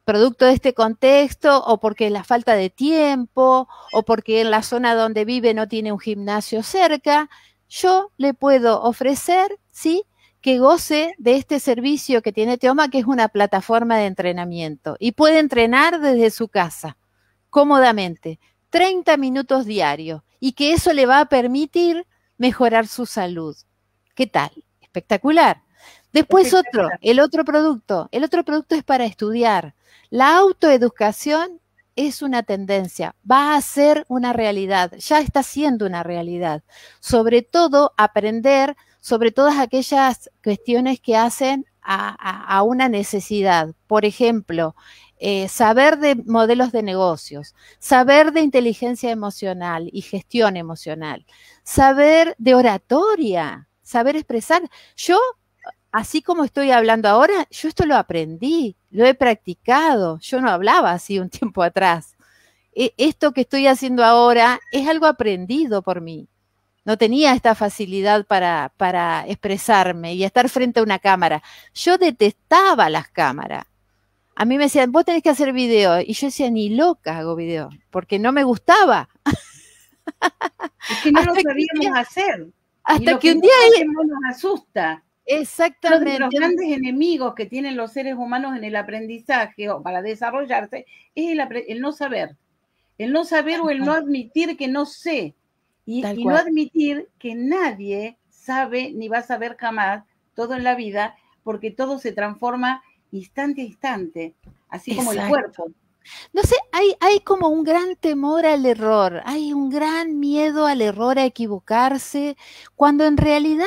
Speaker 2: producto de este contexto o porque la falta de tiempo o porque en la zona donde vive no tiene un gimnasio cerca, yo le puedo ofrecer, ¿sí? que goce de este servicio que tiene Teoma, que es una plataforma de entrenamiento. Y puede entrenar desde su casa, cómodamente, 30 minutos diarios, y que eso le va a permitir mejorar su salud. ¿Qué tal? Espectacular. Después otro, el otro producto. El otro producto es para estudiar. La autoeducación es una tendencia, va a ser una realidad, ya está siendo una realidad. Sobre todo aprender sobre todas aquellas cuestiones que hacen a, una necesidad. Por ejemplo, eh, saber de modelos de negocios, saber de inteligencia emocional y gestión emocional, saber de oratoria, saber expresar. Yo, así como estoy hablando ahora, yo esto lo aprendí, lo he practicado, yo no hablaba así un tiempo atrás. E, esto que estoy haciendo ahora es algo aprendido por mí no tenía esta facilidad para, para expresarme y estar frente a una cámara. Yo detestaba las cámaras. A mí me decían, vos tenés que hacer video. Y yo decía, ni loca hago video, porque no me gustaba.
Speaker 1: Es que no lo sabíamos hacer.
Speaker 2: Hasta que, un día.
Speaker 1: No e nos asusta. Exactamente. Uno de los grandes enemigos que tienen los seres humanos en el aprendizaje o para desarrollarse es el no saber. El no saber o el no admitir que no sé. Y, no admitir que nadie sabe ni va a saber jamás todo en la vida, porque todo se transforma instante a instante, así como el cuerpo. No sé,
Speaker 2: hay, hay como un gran temor al error, hay un gran miedo al error, a equivocarse, cuando en realidad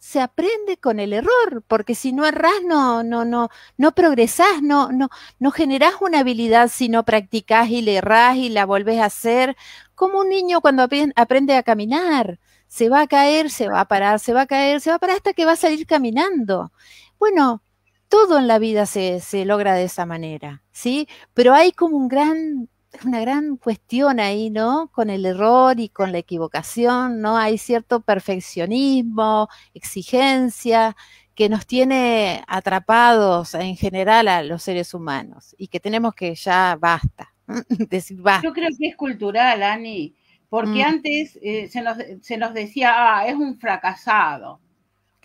Speaker 2: se aprende con el error, porque si no errás no no no no progresás, no no no generás una habilidad si no practicás y le errás y la volvés a hacer, como un niño cuando aprende a caminar, se va a caer, se va a parar, se va a caer, se va a parar hasta que va a salir caminando. Bueno, todo en la vida se, se logra de esa manera, ¿sí? Pero hay como un gran es una gran cuestión ahí, ¿no? Con el error y con la equivocación, ¿no? Hay cierto perfeccionismo, exigencia que nos tiene atrapados en general a los seres humanos y que tenemos que ya basta, decir
Speaker 1: Yo creo que es cultural, Ani, porque mm. antes eh, se, nos, decía, ah, es un fracasado,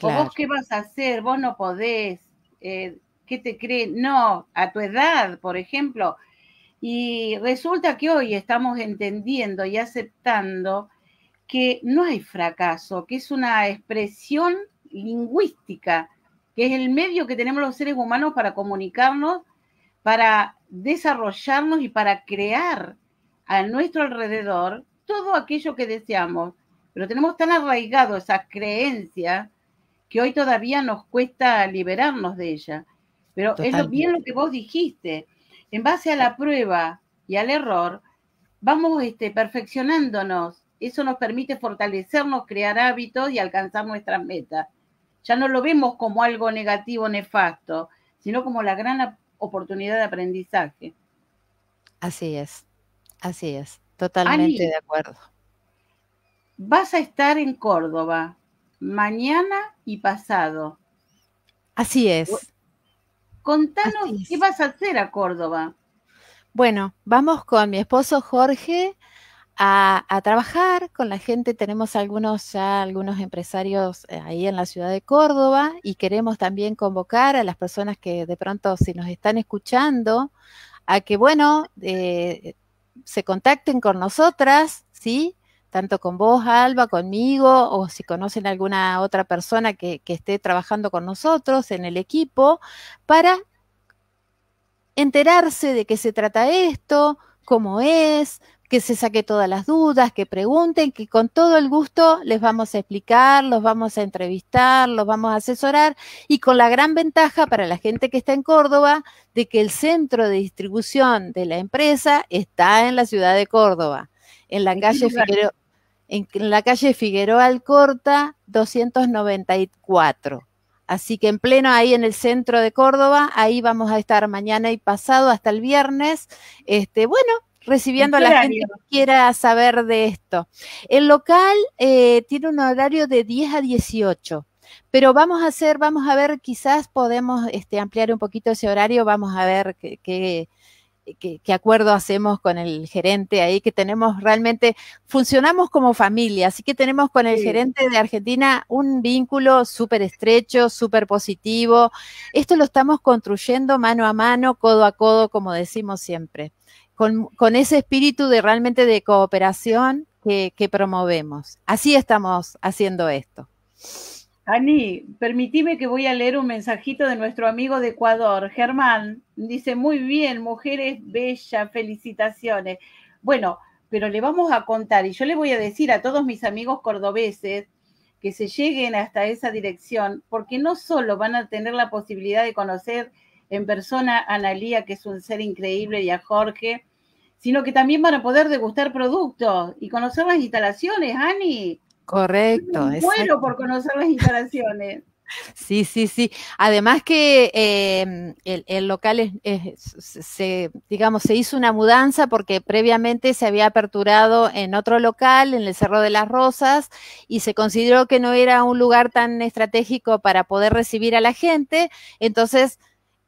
Speaker 1: o vos qué vas a hacer, vos no podés, eh, ¿qué te cree No, a tu edad, por ejemplo, y resulta que hoy estamos entendiendo y aceptando que no hay fracaso, que es una expresión lingüística, que es el medio que tenemos los seres humanos para comunicarnos, para desarrollarnos y para crear a nuestro alrededor todo aquello que deseamos. Pero tenemos tan arraigado esa creencia que hoy todavía nos cuesta liberarnos de ella. Pero es bien lo que vos dijiste en base a la prueba y al error, vamos este, perfeccionándonos. Eso nos permite fortalecernos, crear hábitos y alcanzar nuestras metas. Ya no lo vemos como algo negativo, nefasto, sino como la gran oportunidad de aprendizaje. Así es, así
Speaker 2: es, totalmente de
Speaker 1: acuerdo. Vas a estar en Córdoba mañana y pasado. Así es. Contanos qué vas a hacer a Córdoba. Bueno,
Speaker 2: vamos con mi esposo Jorge a, trabajar con la gente. Tenemos algunos ya algunos empresarios eh, ahí en la ciudad de Córdoba y queremos también convocar a las personas que de pronto si nos están escuchando a que bueno eh, se contacten con nosotras, sí, tanto con vos, Alba, conmigo, o si conocen alguna otra persona que, esté trabajando con nosotros en el equipo, para enterarse de qué se trata esto, cómo es, que se saque todas las dudas, que pregunten, que con todo el gusto les vamos a explicar, los vamos a entrevistar, los vamos a asesorar y con la gran ventaja para la gente que está en Córdoba de que el centro de distribución de la empresa está en la ciudad de Córdoba, en la calle Figueroa en, la calle Figueroa Alcorta 294. Así que en pleno ahí en el centro de Córdoba, ahí vamos a estar mañana y pasado hasta el viernes. Este, bueno, recibiendo a la gente que quiera saber de esto. El local eh, tiene un horario de 10 a 18. Pero vamos a hacer, vamos a ver, quizás podemos este, ampliar un poquito ese horario, vamos a ver qué, qué acuerdo hacemos con el gerente ahí, que tenemos realmente, funcionamos como familia, así que tenemos con el gerente de Argentina un vínculo súper estrecho, súper positivo. Esto lo estamos construyendo mano a mano, codo a codo, como decimos siempre, con, ese espíritu de realmente de cooperación que promovemos. Así estamos haciendo esto.
Speaker 1: Ani, permitime que voy a leer un mensajito de nuestro amigo de Ecuador, Germán. Dice, muy bien, mujeres bellas, felicitaciones. Bueno, pero le vamos a contar, y yo le voy a decir a todos mis amigos cordobeses que se lleguen hasta esa dirección, porque no solo van a tener la posibilidad de conocer en persona a Analía, que es un ser increíble, y a Jorge, sino que también van a poder degustar productos y conocer las instalaciones, Ani.
Speaker 2: Correcto. Bueno bueno
Speaker 1: por conocer las instalaciones.
Speaker 2: Sí, sí, sí. Además que em, el, local se, digamos, se hizo una mudanza porque previamente se había aperturado en otro local, en el Cerro de las Rosas, y se consideró que no era un lugar tan estratégico para poder recibir a la gente. Entonces,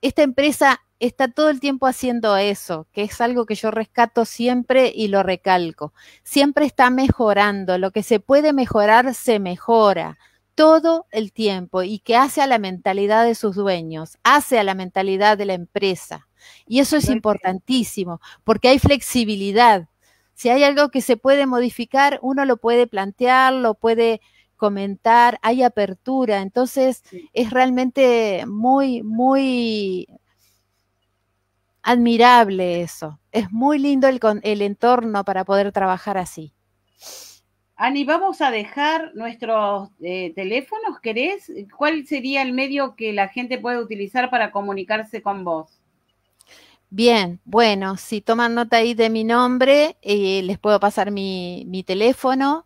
Speaker 2: esta empresa está todo el tiempo haciendo eso, que es algo que yo rescato siempre y lo recalco. Siempre está mejorando, lo que se puede mejorar se mejora todo el tiempo y que hace a la mentalidad de sus dueños, hace a la mentalidad de la empresa. Y eso es importantísimo, porque hay flexibilidad. Si hay algo que se puede modificar, uno lo puede plantear, lo puede comentar, hay apertura. Entonces es realmente muy, muy admirable eso. Es muy lindo el, el entorno para poder trabajar así.
Speaker 1: Ani, vamos a dejar nuestros eh, teléfonos, ¿querés? ¿Cuál sería el medio que la gente puede utilizar para comunicarse con vos?
Speaker 2: Bien, bueno, si toman nota ahí de mi nombre, eh, les puedo pasar mi, mi teléfono,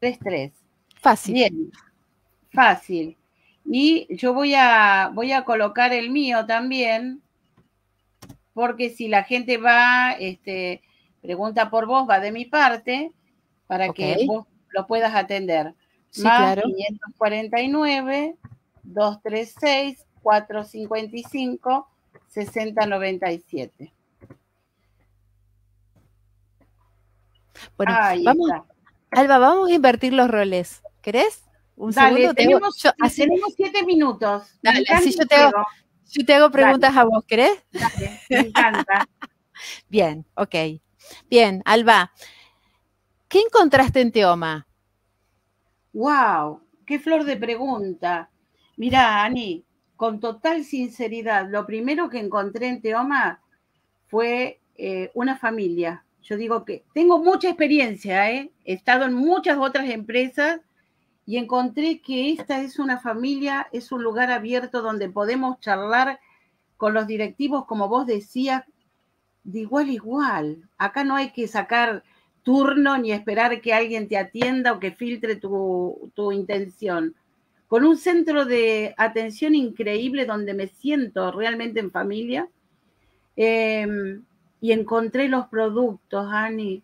Speaker 1: 3-3. Fácil. Bien, fácil. Y yo voy a, voy a colocar el mío también, porque si la gente va, este, pregunta por vos, va de mi parte, para que vos lo puedas atender. Sí, claro. 549 236 455 6097.
Speaker 2: Bueno, vamos. Alba, vamos a invertir los roles. ¿Querés? Un segundo. Tenemos, siete
Speaker 1: minutos. Si yo
Speaker 2: te, hago, preguntas a vos, ¿querés?
Speaker 1: Dale, me encanta.
Speaker 2: Bien, ok. Bien, Alba, ¿qué encontraste en Teoma?
Speaker 1: ¡Wow! ¡Qué flor de pregunta! Mira, Ani, con total sinceridad, lo primero que encontré en Teoma fue eh, una familia, yo digo que tengo mucha experiencia, ¿eh? he estado en muchas otras empresas y encontré que esta es una familia, es un lugar abierto donde podemos charlar con los directivos, como vos decías, de igual a igual. Acá no hay que sacar turno ni esperar que alguien te atienda o que filtre tu, tu intención. Con un centro de atención increíble donde me siento realmente en familia. Eh, y encontré los productos, Ani,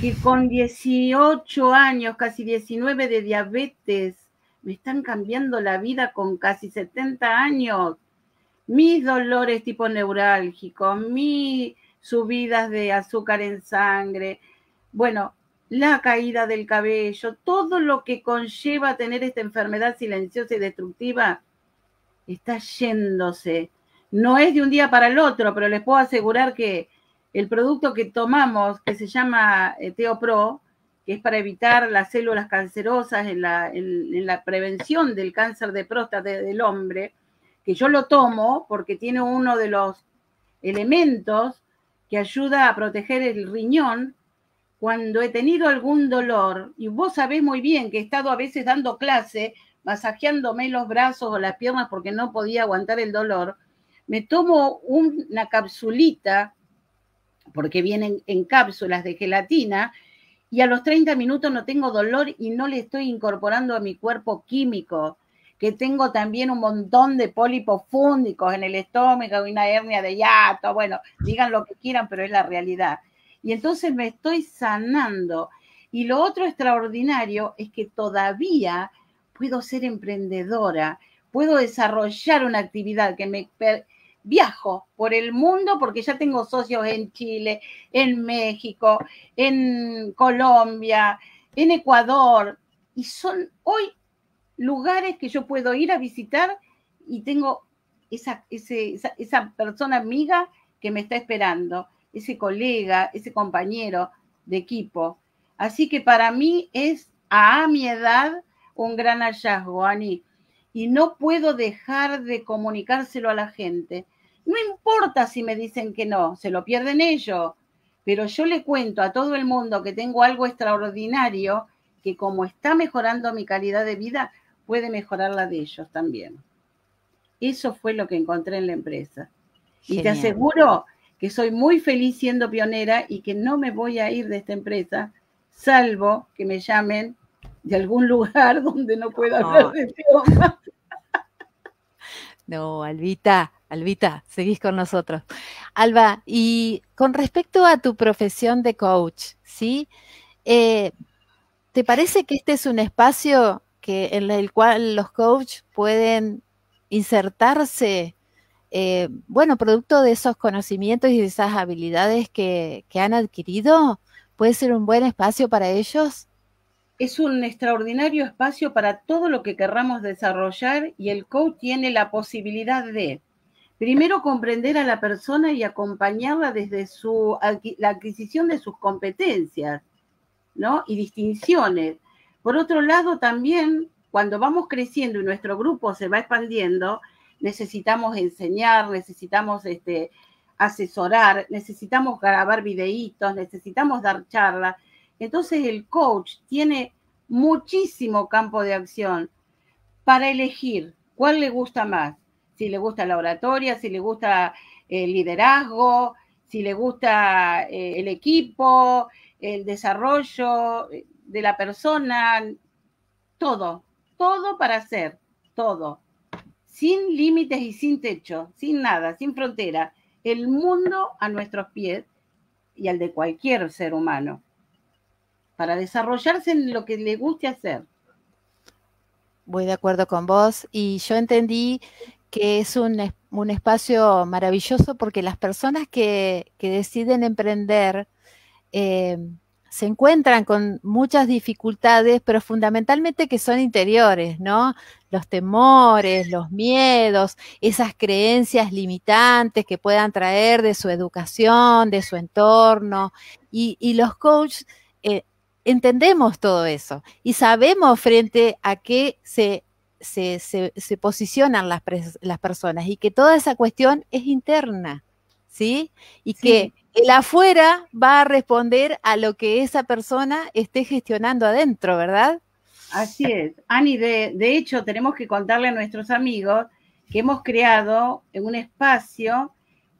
Speaker 1: que con 18 años, casi 19 de diabetes, me están cambiando la vida con casi 70 años. Mis dolores tipo neurálgico, mis subidas de azúcar en sangre, bueno, la caída del cabello, todo lo que conlleva tener esta enfermedad silenciosa y destructiva, está yéndose. No es de un día para el otro, pero les puedo asegurar que el producto que tomamos, que se llama eh, Teopro, que es para evitar las células cancerosas en la, la prevención del cáncer de próstata del hombre, que yo lo tomo porque tiene uno de los elementos que ayuda a proteger el riñón, cuando he tenido algún dolor, y vos sabés muy bien que he estado a veces dando clase, masajeándome los brazos o las piernas porque no podía aguantar el dolor, me tomo una capsulita porque vienen en cápsulas de gelatina, y a los 30 minutos no tengo dolor y no le estoy incorporando a mi cuerpo químico, que tengo también un montón de pólipos fúndicos en el estómago y una hernia de hiato, bueno, digan lo que quieran, pero es la realidad. Y entonces me estoy sanando. Y lo otro extraordinario es que todavía puedo ser emprendedora, puedo desarrollar una actividad que me, viajo por el mundo porque ya tengo socios en Chile, en México, en Colombia, en Ecuador, y son hoy lugares que yo puedo ir a visitar y tengo esa, persona amiga que me está esperando, ese colega, ese compañero de equipo. Así que para mí es a mi edad un gran hallazgo, Ani. Y no puedo dejar de comunicárselo a la gente no importa si me dicen que no, se lo pierden ellos. Pero yo le cuento a todo el mundo que tengo algo extraordinario que como está mejorando mi calidad de vida, puede mejorar la de ellos también. Eso fue lo que encontré en la empresa. Y te aseguro que soy muy feliz siendo pionera y que no me voy a ir de esta empresa, salvo que me llamen de algún lugar donde no pueda hablar de
Speaker 2: No, Albita, Alvita, seguís con nosotros. Alba, y con respecto a tu profesión de coach, ¿sí? Eh, ¿Te parece que este es un espacio en el cual los coaches pueden insertarse, eh, bueno, producto de esos conocimientos y de esas habilidades que, que han adquirido? ¿Puede ser un buen espacio para ellos?
Speaker 1: es un extraordinario espacio para todo lo que querramos desarrollar y el coach tiene la posibilidad de Primero comprender a la persona y acompañarla desde su, la adquisición de sus competencias ¿no? y distinciones. Por otro lado, también cuando vamos creciendo y nuestro grupo se va expandiendo, necesitamos enseñar, necesitamos este, asesorar, necesitamos grabar videitos, necesitamos dar charlas. Entonces el coach tiene muchísimo campo de acción para elegir cuál le gusta más, si le gusta la oratoria, si le gusta eh, el liderazgo, si le gusta eh, el equipo, el desarrollo eh, de la persona, todo, todo para hacer, todo, sin límites y sin techo, sin nada, sin frontera, el mundo a nuestros pies y al de cualquier ser humano, para desarrollarse en lo que le guste hacer.
Speaker 2: Voy de acuerdo con vos y yo entendí que es un, un, espacio maravilloso porque las personas que, deciden emprender eh, se encuentran con muchas dificultades, pero fundamentalmente que son interiores, ¿no? Los temores, los miedos, esas creencias limitantes que puedan traer de su educación, de su entorno. Y, los coaches eh, entendemos todo eso y sabemos frente a qué se se, se, posicionan las, personas y que toda esa cuestión es interna, ¿sí? Y que el afuera va a responder
Speaker 1: a lo que esa persona esté gestionando adentro, ¿verdad? Así es. Ani, de, hecho, tenemos que contarle a nuestros amigos que hemos creado un espacio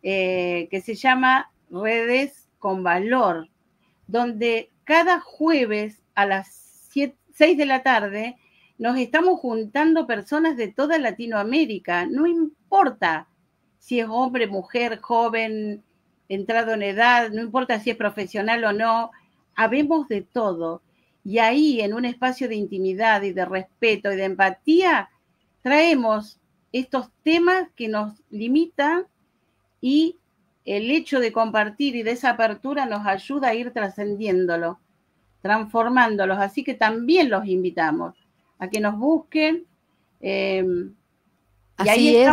Speaker 1: eh, que se llama Redes con Valor, donde cada jueves a las 6 de la tarde nos estamos juntando personas de toda Latinoamérica, no importa si es hombre, mujer, joven, entrado en edad, no importa si es profesional o no, habemos de todo. Y ahí, en un espacio de intimidad y de respeto y de empatía, traemos estos temas que nos limitan y el hecho de compartir y de esa apertura nos ayuda a ir trascendiéndolo, transformándolos. Así que también los invitamos a que nos busquen. Eh, y
Speaker 2: Así ahí es.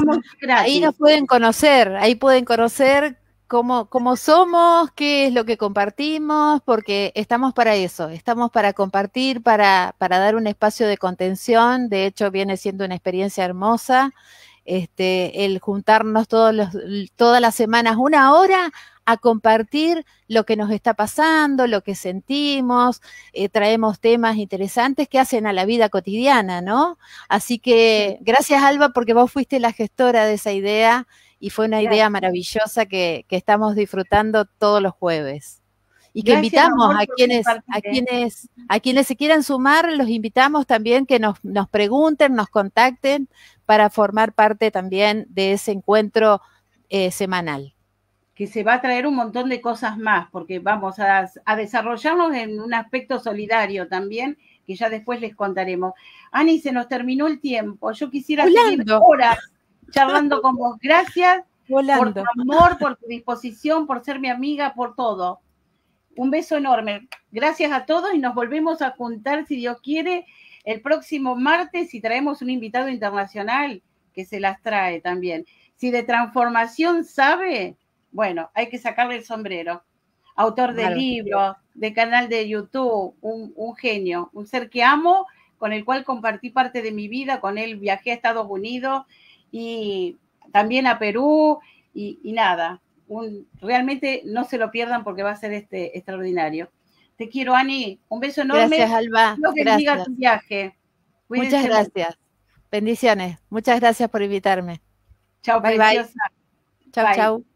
Speaker 2: Ahí nos pueden conocer, ahí pueden conocer cómo, cómo somos, qué es lo que compartimos, porque estamos para eso, estamos para compartir, para, para dar un espacio de contención. De hecho, viene siendo una experiencia hermosa este, el juntarnos todos los, todas las semanas una hora a compartir lo que nos está pasando, lo que sentimos, eh, traemos temas interesantes que hacen a la vida cotidiana, ¿no? Así que gracias Alba porque vos fuiste la gestora de esa idea y fue una idea maravillosa que estamos disfrutando todos los jueves
Speaker 1: y que invitamos a quienes, a quienes,
Speaker 2: a quienes se quieran sumar, los invitamos también que nos, nos pregunten, nos contacten para formar parte también de ese encuentro eh, semanal.
Speaker 1: Que se va a traer un montón de cosas más, porque vamos a, desarrollarnos en un aspecto solidario también que ya después les contaremos. Ani, se nos terminó el tiempo. Yo quisiera seguir horas charlando con vos. Gracias por tu amor, por tu disposición, por ser mi amiga, por todo. Un beso enorme. Gracias a todos y nos volvemos a juntar, si Dios quiere, el próximo martes y traemos un invitado internacional que se las trae también. Si de transformación sabe, bueno, hay que sacarle el sombrero. Autor de libros, de canal de YouTube, un, genio, un ser que amo, con el cual compartí parte de mi vida, con él viajé a Estados Unidos y también a Perú y, nada, realmente no se lo pierdan porque va a ser este extraordinario. Te quiero, Ani. Un beso enorme. Gracias, Alba. gracias. tu viaje. Muchas gracias.
Speaker 2: Bendiciones. Muchas gracias por invitarme.
Speaker 1: Chao, preciosa.
Speaker 2: Bye. Chau,